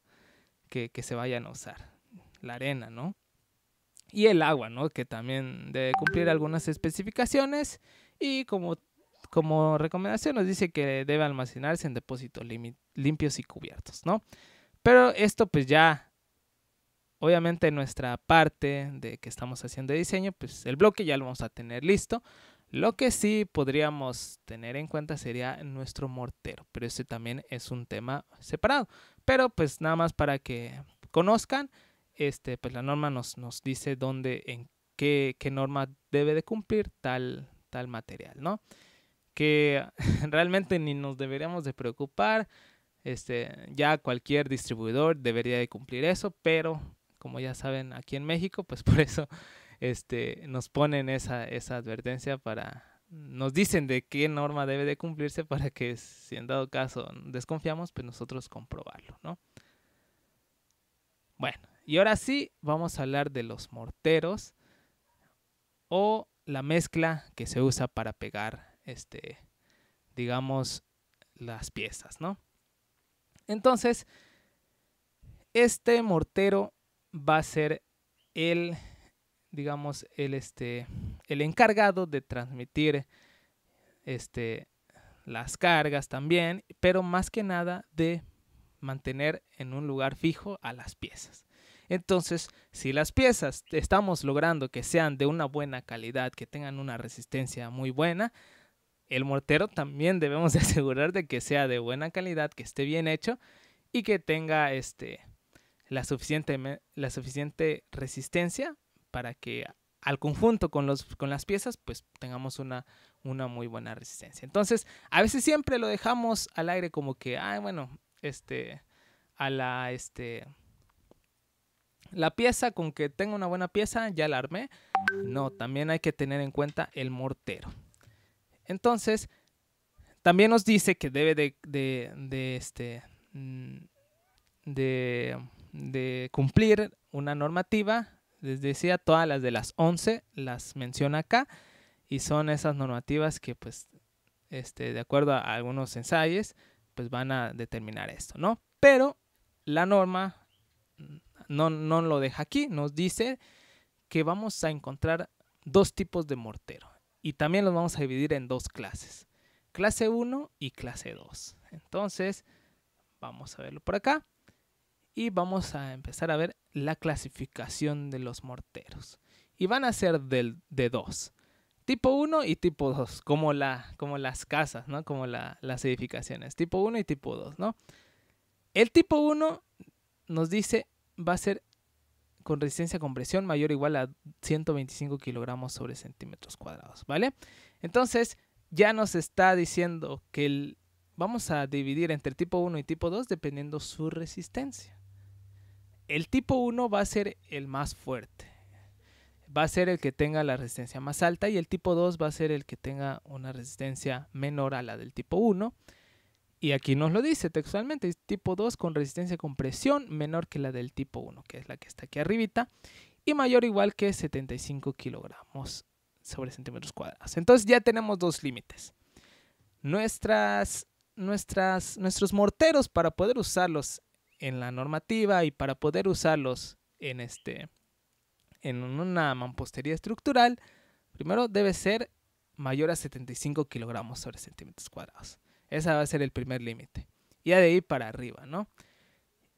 Speaker 1: que se vayan a usar la arena, ¿no? Y el agua, ¿no? Que también debe cumplir algunas especificaciones y como, como recomendación nos dice que debe almacenarse en depósitos limpios y cubiertos, ¿no? Pero esto pues ya, obviamente nuestra parte de que estamos haciendo diseño, pues el bloque ya lo vamos a tener listo. Lo que sí podríamos tener en cuenta sería nuestro mortero, pero ese también es un tema separado. Pero pues nada más para que conozcan, este, pues la norma nos, nos dice dónde, en qué, qué norma debe de cumplir tal, tal material, ¿no? Que realmente ni nos deberíamos de preocupar, este, ya cualquier distribuidor debería de cumplir eso, pero como ya saben aquí en México, pues por eso este, nos ponen esa, esa advertencia para, nos dicen de qué norma debe de cumplirse para que si en dado caso desconfiamos, pues nosotros comprobarlo, ¿no? Bueno, y ahora sí, vamos a hablar de los morteros o la mezcla que se usa para pegar, este, digamos, las piezas, ¿no? Entonces, este mortero va a ser el, digamos, el, este, el encargado de transmitir este, las cargas también, pero más que nada de mantener en un lugar fijo a las piezas. Entonces, si las piezas estamos logrando que sean de una buena calidad, que tengan una resistencia muy buena, el mortero también debemos de asegurar de que sea de buena calidad, que esté bien hecho y que tenga este, la, suficiente, la suficiente resistencia para que al conjunto con, los, con las piezas, pues tengamos una, una muy buena resistencia. Entonces, a veces siempre lo dejamos al aire como que, ay, bueno, este, a la, este, la pieza, con que tenga una buena pieza, ya la armé. No, también hay que tener en cuenta el mortero. Entonces, también nos dice que debe de, de, este, mm, de, cumplir una normativa. Les decía, todas las de las 11 las menciona acá. Y son esas normativas que, pues, este, de acuerdo a algunos ensayos, pues van a determinar esto, ¿no? Pero la norma no, no lo deja aquí, nos dice que vamos a encontrar dos tipos de mortero y también los vamos a dividir en dos clases, clase 1 y clase 2. Entonces, vamos a verlo por acá y vamos a empezar a ver la clasificación de los morteros. Y van a ser del, de dos, tipo 1 y tipo 2, como, la, como las casas, ¿no? Como las edificaciones, tipo 1 y tipo 2, ¿no? El tipo 1 nos dice va a ser con resistencia a compresión mayor o igual a 125 kilogramos sobre centímetros cuadrados, ¿vale? Entonces, ya nos está diciendo que vamos a dividir entre tipo 1 y tipo 2 dependiendo su resistencia. El tipo 1 va a ser el más fuerte, va a ser el que tenga la resistencia más alta y el tipo 2 va a ser el que tenga una resistencia menor a la del tipo 1 y aquí nos lo dice textualmente, es tipo 2 con resistencia a compresión menor que la del tipo 1, que es la que está aquí arribita, y mayor o igual que 75 kilogramos sobre centímetros cuadrados. Entonces ya tenemos dos límites. Nuestras, nuestros morteros para poder usarlos en la normativa y para poder usarlos en, este, en una mampostería estructural, primero debe ser mayor a 75 kilogramos sobre centímetros cuadrados. Ese va a ser el primer límite. Y de ahí para arriba, ¿no?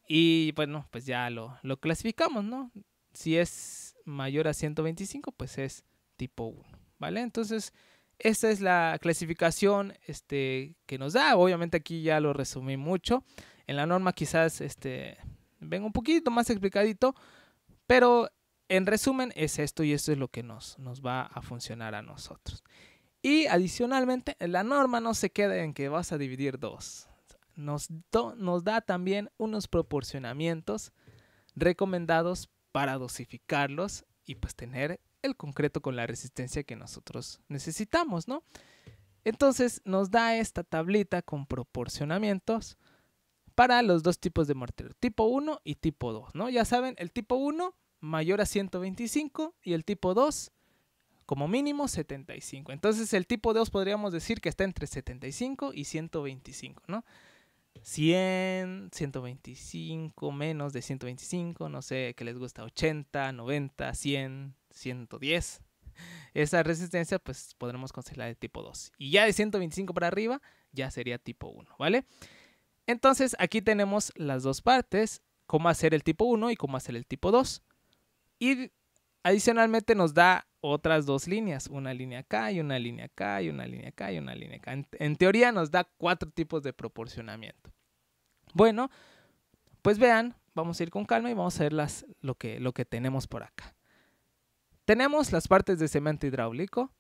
Speaker 1: Y bueno, pues ya lo, clasificamos, ¿no? Si es mayor a 125, pues es tipo 1, ¿vale? Entonces, esta es la clasificación este, que nos da. Obviamente aquí ya lo resumí mucho. En la norma quizás este, venga un poquito más explicadito, pero en resumen es esto y esto es lo que nos, nos va a funcionar a nosotros. Y adicionalmente, la norma no se queda en que vas a dividir dos. Nos, nos da también unos proporcionamientos recomendados para dosificarlos y pues tener el concreto con la resistencia que nosotros necesitamos, ¿no? Entonces nos da esta tablita con proporcionamientos para los dos tipos de mortero, tipo 1 y tipo 2, ¿no? Ya saben, el tipo 1 mayor a 125 y el tipo 2 como mínimo 75. Entonces el tipo 2 podríamos decir que está entre 75 y 125, ¿no? 100, 125, menos de 125, no sé, que les gusta 80, 90, 100, 110. Esa resistencia pues podremos considerar el tipo 2. Y ya de 125 para arriba ya sería tipo 1, ¿vale? Entonces aquí tenemos las dos partes, cómo hacer el tipo 1 y cómo hacer el tipo 2. Y adicionalmente nos da otras dos líneas, una línea acá y una línea acá y una línea acá y una línea acá. En, teoría nos da cuatro tipos de proporcionamiento. Bueno, pues vean, vamos a ir con calma y vamos a ver las, lo, que, lo que tenemos por acá. Tenemos las partes de cemento hidráulico,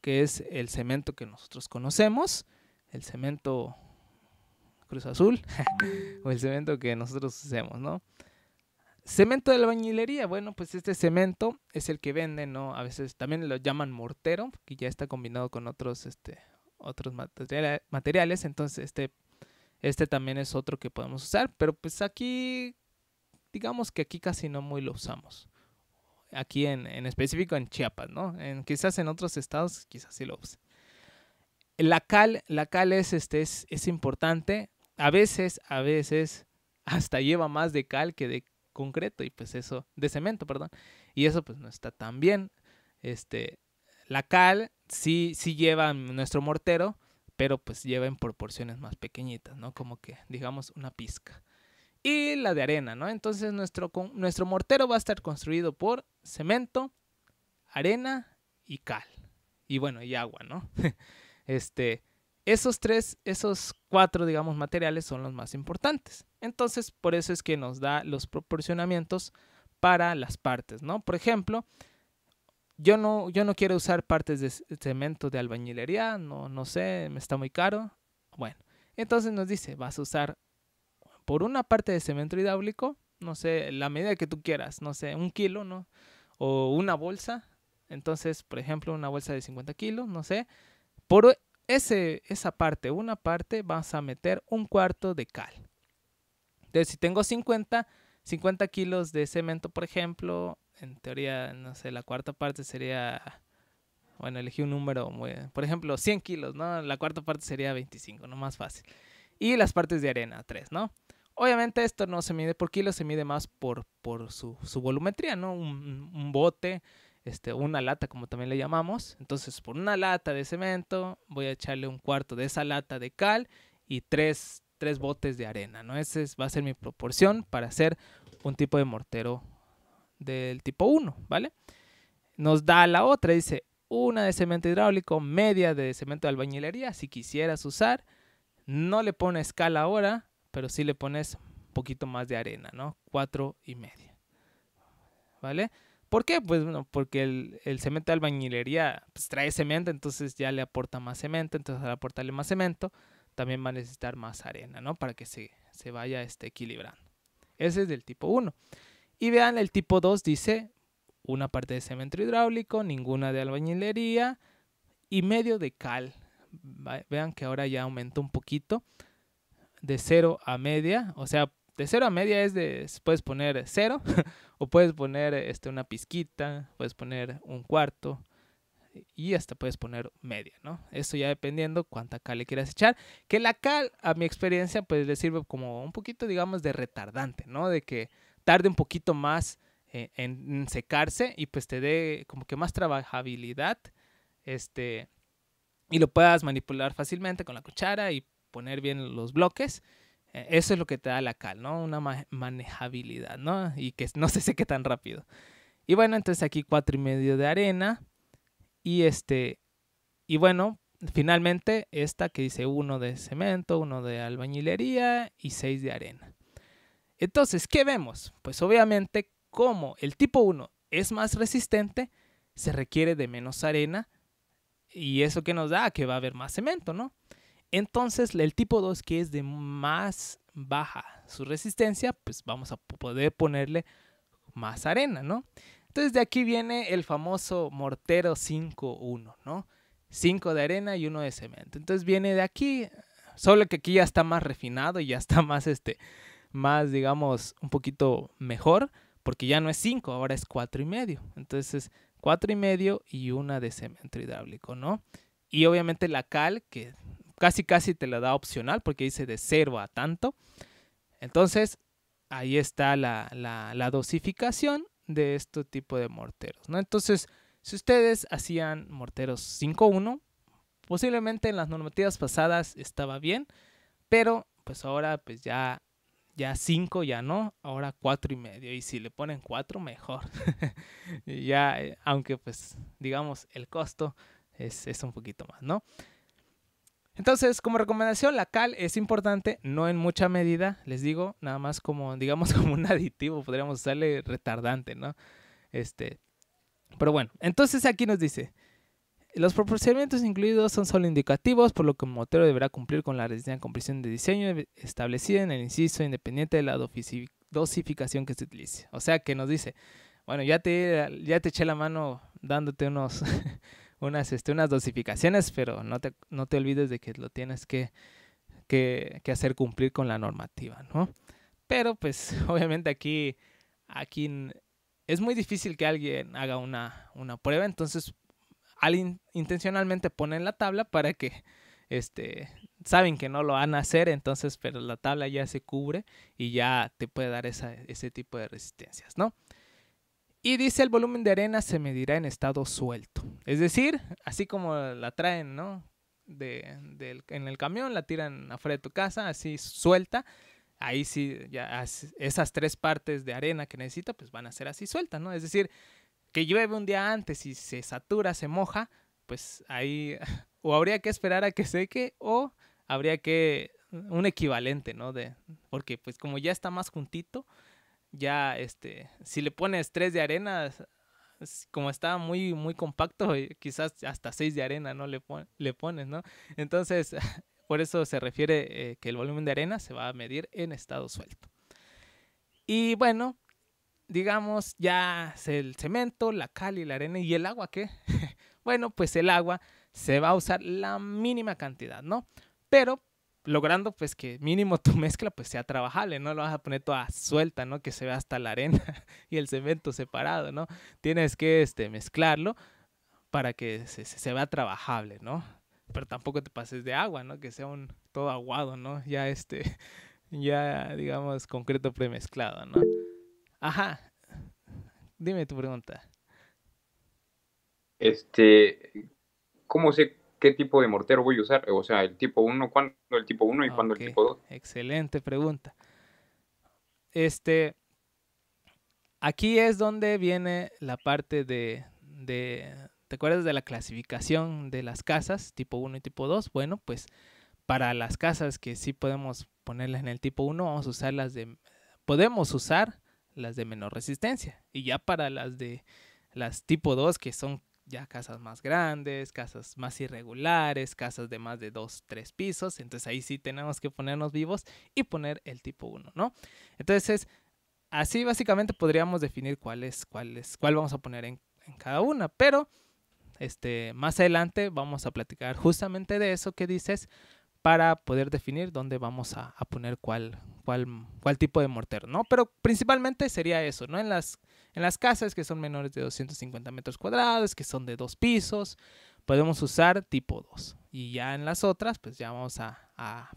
Speaker 1: que es el cemento que nosotros conocemos, el cemento Cruz Azul o el cemento que nosotros usamos, ¿no? Cemento de la bañilería? bueno, pues este cemento es el que venden, ¿no? A veces también lo llaman mortero, que ya está combinado con otros, este, otros materiales, entonces este, este también es otro que podemos usar, pero pues aquí, digamos que aquí casi no muy lo usamos. Aquí en, en específico en Chiapas, ¿no? En, quizás en otros estados, quizás sí lo usen. La cal, la cal es, este, es, es importante. A veces, a veces, hasta lleva más de cal que de concreto y pues eso, de cemento, perdón. Y eso pues no está tan bien. Este, la cal sí, sí lleva nuestro mortero, pero pues lleva en proporciones más pequeñitas, ¿no? Como que digamos una pizca. Y la de arena, ¿no? Entonces nuestro, nuestro mortero va a estar construido por cemento, arena y cal. Y bueno, y agua, ¿no? este, esos tres, esos cuatro, digamos, materiales son los más importantes. Entonces, por eso es que nos da los proporcionamientos para las partes, ¿no? Por ejemplo, yo no, yo no quiero usar partes de cemento de albañilería, no, no sé, me está muy caro. Bueno, entonces nos dice, vas a usar por una parte de cemento hidráulico, no sé, la medida que tú quieras, no sé, un kilo, ¿no? O una bolsa, entonces, por ejemplo, una bolsa de 50 kilos, no sé, por ese, esa parte, una parte, vas a meter un cuarto de cal. Entonces, si tengo 50, 50 kilos de cemento, por ejemplo, en teoría, no sé, la cuarta parte sería, bueno, elegí un número muy, por ejemplo, 100 kilos, ¿no? La cuarta parte sería 25, no más fácil. Y las partes de arena, 3, ¿no? Obviamente esto no se mide por kilos, se mide más por, por su, volumetría, ¿no? un bote este, una lata, como también le llamamos. Entonces, por una lata de cemento, voy a echarle un cuarto de esa lata de cal y tres, tres botes de arena, ¿no? Esa va a ser mi proporción para hacer un tipo de mortero del tipo 1, ¿vale? Nos da la otra, dice, una de cemento hidráulico, media de cemento de albañilería, si quisieras usar. No le pones cal ahora, pero sí le pones un poquito más de arena, ¿no? Cuatro y media, ¿vale? ¿Por qué? Pues bueno, porque el, cemento de albañilería pues, trae cemento, entonces ya le aporta más cemento, entonces al aportarle más cemento también va a necesitar más arena, ¿no? Para que se, vaya este, equilibrando. Ese es del tipo 1. Y vean, el tipo 2 dice una parte de cemento hidráulico, ninguna de albañilería y medio de cal. Vean que ahora ya aumentó un poquito de 0 a media, o sea, de cero a media es de, puedes poner cero o puedes poner este, una pizquita, puedes poner un cuarto y hasta puedes poner media, ¿no? Eso ya dependiendo cuánta cal le quieras echar. Que la cal, a mi experiencia, pues le sirve como un poquito, digamos, de retardante, ¿no? De que tarde un poquito más eh, en secarse y pues te dé como que más trabajabilidad, este, y lo puedas manipular fácilmente con la cuchara y poner bien los bloques eh, eso es lo que te da la cal, ¿no? Una manejabilidad, ¿no? Y que no se seque tan rápido. Y bueno, entonces aquí cuatro y medio de arena. Y este. Y bueno, finalmente esta que dice uno de cemento, uno de albañilería y seis de arena. Entonces, ¿qué vemos? Pues obviamente, como el tipo 1 es más resistente, se requiere de menos arena. Y eso que nos da que va a haber más cemento, ¿no? Entonces, el tipo 2, que es de más baja su resistencia, pues vamos a poder ponerle más arena, ¿no? Entonces, de aquí viene el famoso mortero 5-1, ¿no? 5 de arena y 1 de cemento. Entonces, viene de aquí, solo que aquí ya está más refinado y ya está más, este, más, digamos, un poquito mejor, porque ya no es 5, ahora es 4 y medio. Entonces, 4 y medio y una de cemento hidráulico, ¿no? Y obviamente la cal, que casi casi te la da opcional porque dice de cero a tanto. Entonces, ahí está la, dosificación de este tipo de morteros. ¿no? Entonces, si ustedes hacían morteros 5-1, posiblemente en las normativas pasadas estaba bien, pero pues ahora pues ya ya 5 ya no, ahora 4 y medio. Y si le ponen 4, mejor. ya, eh, aunque pues digamos el costo es, es un poquito más, ¿no? Entonces, como recomendación, la cal es importante, no en mucha medida, les digo, nada más como, digamos, como un aditivo, podríamos usarle retardante, ¿no? Este. Pero bueno, entonces aquí nos dice, los proporcionamientos incluidos son solo indicativos, por lo que el motero deberá cumplir con la resistencia de compresión de diseño establecida en el inciso independiente de la dosificación que se utilice. O sea que nos dice, bueno, ya te, ya te eché la mano dándote unos unas, este, unas dosificaciones, pero no te, no te olvides de que lo tienes que, que, hacer cumplir con la normativa, ¿no? Pero pues obviamente aquí, aquí es muy difícil que alguien haga una, una prueba, entonces alguien intencionalmente pone en la tabla para que este saben que no lo van a hacer, entonces pero la tabla ya se cubre y ya te puede dar ese tipo de resistencias, ¿no? Y dice el volumen de arena se medirá en estado suelto. Es decir, así como la traen, ¿no? De, del, en el camión, la tiran afuera de tu casa, así suelta. Ahí sí, ya esas tres partes de arena que necesita, pues van a ser así sueltas, ¿no? Es decir, que llueve un día antes y se satura, se moja, pues ahí o habría que esperar a que seque o habría que un equivalente, ¿no? De, porque pues como ya está más juntito, ya, este, si le pones 3 de arena, como está muy, muy compacto, eh, quizás hasta 6 de arena no le, le pones, ¿no? Entonces, por eso se refiere eh, que el volumen de arena se va a medir en estado suelto. Y bueno, digamos, ya el cemento, la cal y la arena y el agua, ¿qué? bueno, pues el agua se va a usar la mínima cantidad, ¿no? Pero logrando pues que mínimo tu mezcla pues sea trabajable, no lo vas a poner toda suelta, ¿no? Que se vea hasta la arena y el cemento separado, ¿no? Tienes que este, mezclarlo para que se, vea trabajable, ¿no? Pero tampoco te pases de agua, ¿no? Que sea un todo aguado, ¿no? Ya este, ya digamos concreto premezclado, ¿no? Ajá. Dime tu pregunta. Este, ¿cómo se qué tipo de mortero voy a usar, o sea, el tipo 1, cuándo el tipo 1 y cuando cuándo el tipo 2. Excelente pregunta. Este, aquí es donde viene la parte de, de, ¿te acuerdas de la clasificación de las casas, tipo 1 y tipo 2? Bueno, pues para las casas que sí podemos ponerlas en el tipo 1, vamos a usar las de, podemos usar las de menor resistencia. Y ya para las de las tipo 2, que son ya casas más grandes, casas más irregulares, casas de más de dos, tres pisos. Entonces ahí sí tenemos que ponernos vivos y poner el tipo 1, ¿no? Entonces, así básicamente podríamos definir cuál es, cuál es, cuál vamos a poner en, cada una. Pero, este, más adelante vamos a platicar justamente de eso que dices para poder definir dónde vamos a, a poner cuál, cuál, cuál tipo de mortero, ¿no? Pero principalmente sería eso, ¿no? En las en las casas que son menores de 250 metros cuadrados, que son de dos pisos, podemos usar tipo 2. Y ya en las otras, pues ya vamos a,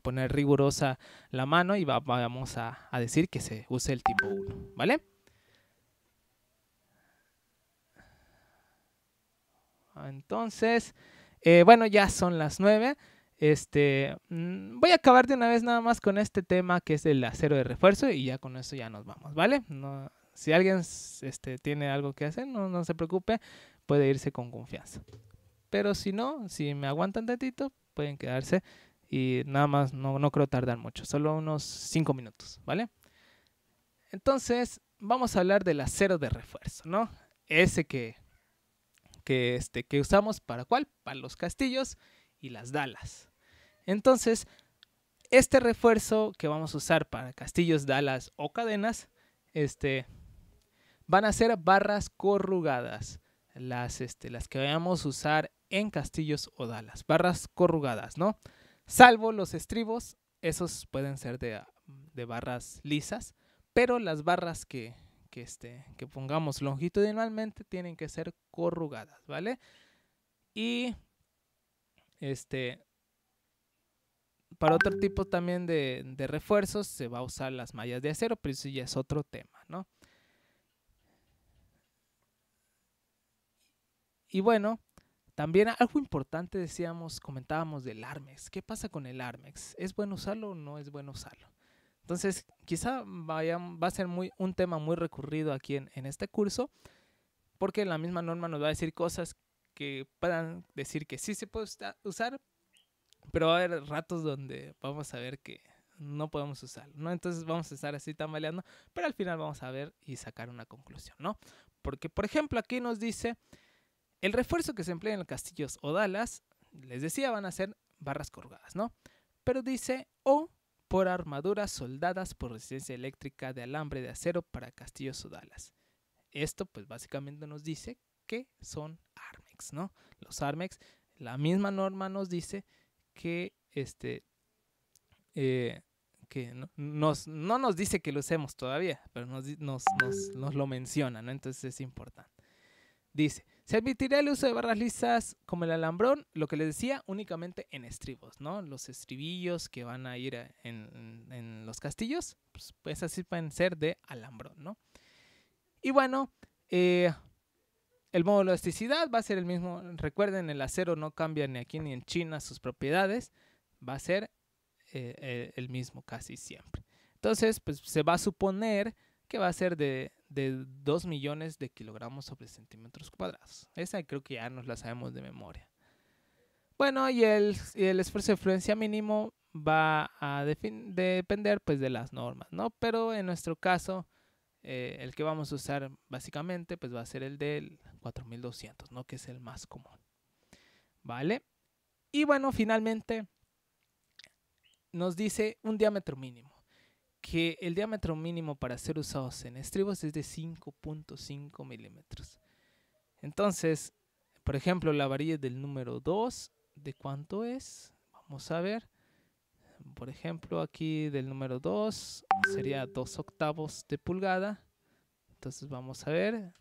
Speaker 1: poner rigurosa la mano y vamos a, decir que se use el tipo 1, ¿vale? Entonces, eh, bueno, ya son las 9. Este, mm, voy a acabar de una vez nada más con este tema que es el acero de refuerzo y ya con eso ya nos vamos, ¿vale? No, si alguien este, tiene algo que hacer, no, no se preocupe, puede irse con confianza. Pero si no, si me aguantan tantito, pueden quedarse y nada más, no, no creo tardar mucho, solo unos 5 minutos, ¿vale? Entonces, vamos a hablar del acero de refuerzo, ¿no? Ese que, que, este, que usamos para cuál? Para los castillos y las dalas. Entonces, este refuerzo que vamos a usar para castillos, dalas o cadenas, este, van a ser barras corrugadas, las, este, las que vayamos a usar en castillos o dalas, barras corrugadas, ¿no? Salvo los estribos, esos pueden ser de, barras lisas, pero las barras que, este, que pongamos longitudinalmente tienen que ser corrugadas, ¿vale? Y este, para otro tipo también de, de refuerzos se va a usar las mallas de acero, pero eso ya es otro tema, ¿no? Y bueno, también algo importante decíamos, comentábamos del Armex. ¿Qué pasa con el Armex? ¿Es bueno usarlo o no es bueno usarlo? Entonces, quizá vaya, va a ser muy, un tema muy recurrido aquí en, en este curso, porque la misma norma nos va a decir cosas que puedan decir que sí se puede usar, pero va a haber ratos donde vamos a ver que no podemos usarlo, ¿no? Entonces vamos a estar así tambaleando, pero al final vamos a ver y sacar una conclusión, ¿no? Porque, por ejemplo, aquí nos dice el refuerzo que se emplea en los castillos o dalas, les decía, van a ser barras colgadas, ¿no? Pero dice, o por armaduras soldadas por resistencia eléctrica de alambre de acero para castillos o dalas. Esto pues básicamente nos dice que son armex, ¿no? Los armex, la misma norma nos dice que este... Eh, que no nos, dice que lo usemos todavía, pero nos, nos lo menciona, ¿no? Entonces es importante. Dice, se admitiría el uso de barras lisas como el alambrón, lo que les decía, únicamente en estribos, ¿no? Los estribillos que van a ir eh, en, los castillos, pues, pues, así pueden ser de alambrón, ¿no? Y bueno, eh, el modo de elasticidad va a ser el mismo. Recuerden, el acero no cambia ni aquí ni en China sus propiedades. Va a ser eh, el mismo casi siempre. Entonces, pues se va a suponer que va a ser de, 2 millones de kilogramos sobre centímetros cuadrados. Esa creo que ya nos la sabemos de memoria. Bueno, y el, el esfuerzo de fluencia mínimo va a depender pues de las normas, ¿no? Pero en nuestro caso, eh, el que vamos a usar básicamente pues va a ser el del 4200, ¿no? Que es el más común, ¿vale? Y bueno, finalmente nos dice un diámetro mínimo que el diámetro mínimo para ser usados en estribos es de 5.5 milímetros. Entonces, por ejemplo, la varilla del número 2, ¿de cuánto es? Vamos a ver. Por ejemplo, aquí del número 2 sería 2 octavos de pulgada. Entonces vamos a ver.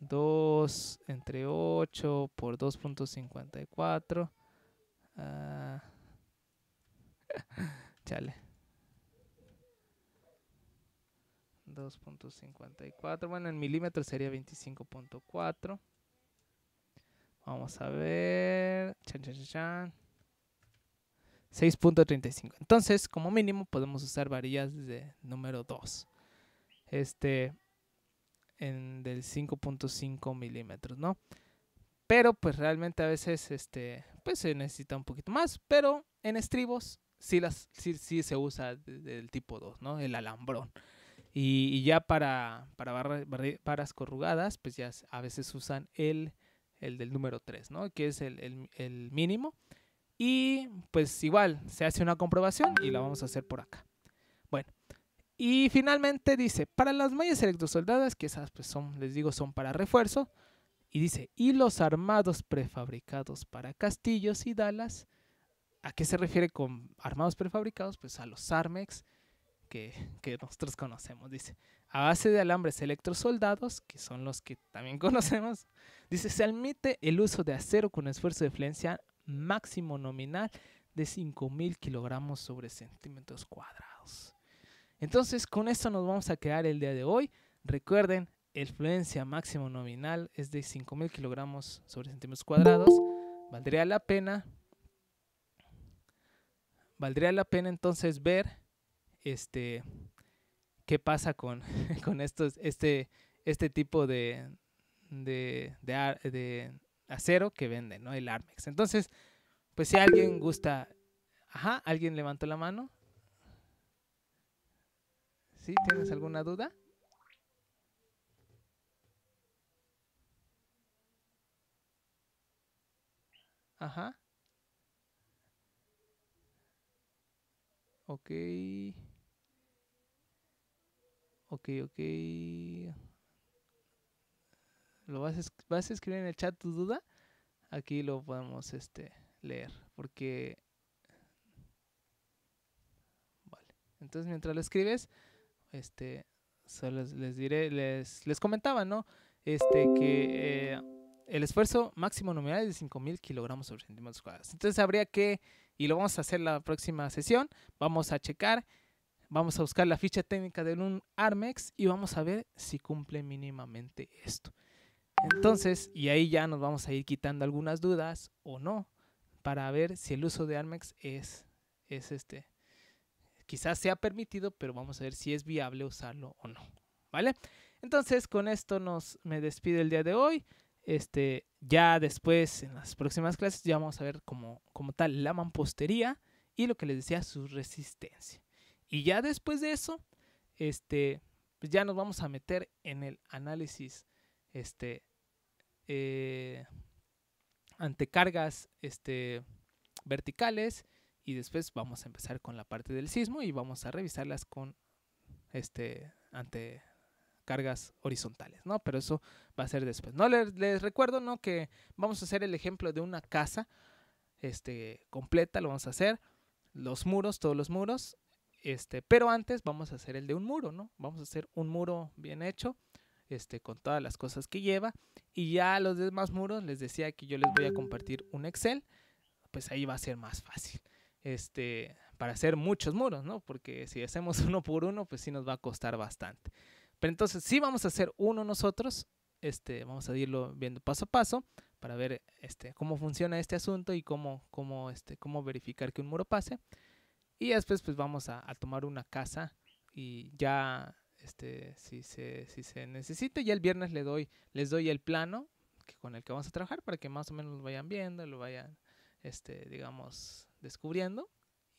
Speaker 1: 2 entre 8 por 2.54. Ah. chale. 2.54. Bueno, en milímetros sería 25.4. Vamos a ver. 6.35. Entonces, como mínimo, podemos usar varillas de número 2. Este, en del 5.5 milímetros, ¿no? Pero, pues realmente a veces, este, pues se necesita un poquito más. Pero en estribos, sí, las, sí se usa del tipo 2, ¿no? El alambrón. Y, ya para, para barra, corrugadas, pues ya a veces usan el, el del número 3, ¿no? Que es el, el, el mínimo. Y pues igual, se hace una comprobación y la vamos a hacer por acá. Bueno, y finalmente dice, para las mallas electrosoldadas, que esas pues son, les digo, son para refuerzo, y dice, y los armados prefabricados para castillos y dalas, ¿a qué se refiere con armados prefabricados? Pues a los armex que, nosotros conocemos. Dice, a base de alambres electrosoldados, que son los que también conocemos, dice, se admite el uso de acero con esfuerzo de fluencia máximo nominal de 5.000 kilogramos sobre centímetros cuadrados. Entonces, con esto nos vamos a quedar el día de hoy. Recuerden, el fluencia máximo nominal es de 5.000 kilogramos sobre centímetros cuadrados. Valdría la pena, valdría la pena entonces ver este, qué pasa con, con estos, este, este tipo de, de, de, de acero que venden, ¿no? El Armex. Entonces, pues si alguien gusta, ajá, alguien levantó la mano. ¿Sí? ¿Tienes alguna duda? Ajá. Ok. Ok, ok. ¿Lo vas a, escribir en el chat tu duda? Aquí lo podemos este, leer. Porque. Vale. Entonces, mientras lo escribes, este. Solo les diré, les, les comentaba, ¿no? Este, que eh, el esfuerzo máximo nominal es de 5.000 kilogramos sobre centímetros cuadrados. Entonces habría que, y lo vamos a hacer la próxima sesión, vamos a checar Vamos a buscar la ficha técnica de un Armex y vamos a ver si cumple mínimamente esto. Entonces, y ahí ya nos vamos a ir quitando algunas dudas o no, para ver si el uso de Armex es, es este. Quizás sea permitido, pero vamos a ver si es viable usarlo o no. ¿Vale? Entonces, con esto nos me despide el día de hoy. Este, ya después, en las próximas clases, ya vamos a ver como, como tal la mampostería y lo que les decía, su resistencia. Y ya después de eso, este, pues ya nos vamos a meter en el análisis, este, eh, ante cargas, este, verticales y después vamos a empezar con la parte del sismo y vamos a revisarlas con, este, ante cargas horizontales, ¿no? Pero eso va a ser después. No les, recuerdo, ¿no? Que vamos a hacer el ejemplo de una casa, este, completa, lo vamos a hacer los muros, todos los muros, este, pero antes vamos a hacer el de un muro, ¿no? Vamos a hacer un muro bien hecho, este, con todas las cosas que lleva. Y ya los demás muros, les decía que yo les voy a compartir un Excel, pues ahí va a ser más fácil. Este, para hacer muchos muros, ¿no? Porque si hacemos uno por uno, pues sí nos va a costar bastante. Pero entonces sí vamos a hacer uno nosotros, este, vamos a irlo viendo paso a paso para ver este, cómo funciona este asunto y cómo, cómo, este, cómo verificar que un muro pase. Y después pues vamos a, tomar una casa y ya este, si se, si se necesita, ya el viernes le doy, les doy el plano que, con el que vamos a trabajar para que más o menos lo vayan viendo, lo vayan, este, digamos, descubriendo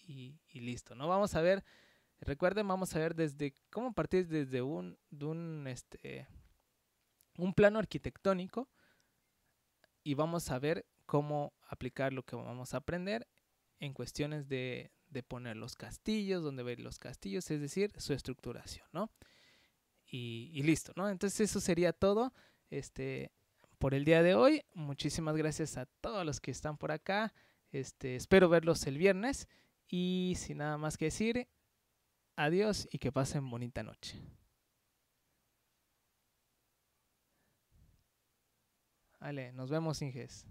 Speaker 1: y, listo, ¿no? Vamos a ver, recuerden, vamos a ver desde, cómo partir desde un, un, este, un plano arquitectónico y vamos a ver cómo aplicar lo que vamos a aprender en cuestiones de, de poner los castillos, donde ver los castillos, es decir, su estructuración, ¿no? Y, listo, ¿no? Entonces eso sería todo este, por el día de hoy. Muchísimas gracias a todos los que están por acá. Este, espero verlos el viernes. Y sin nada más que decir, adiós y que pasen bonita noche. Vale, nos vemos, Inges.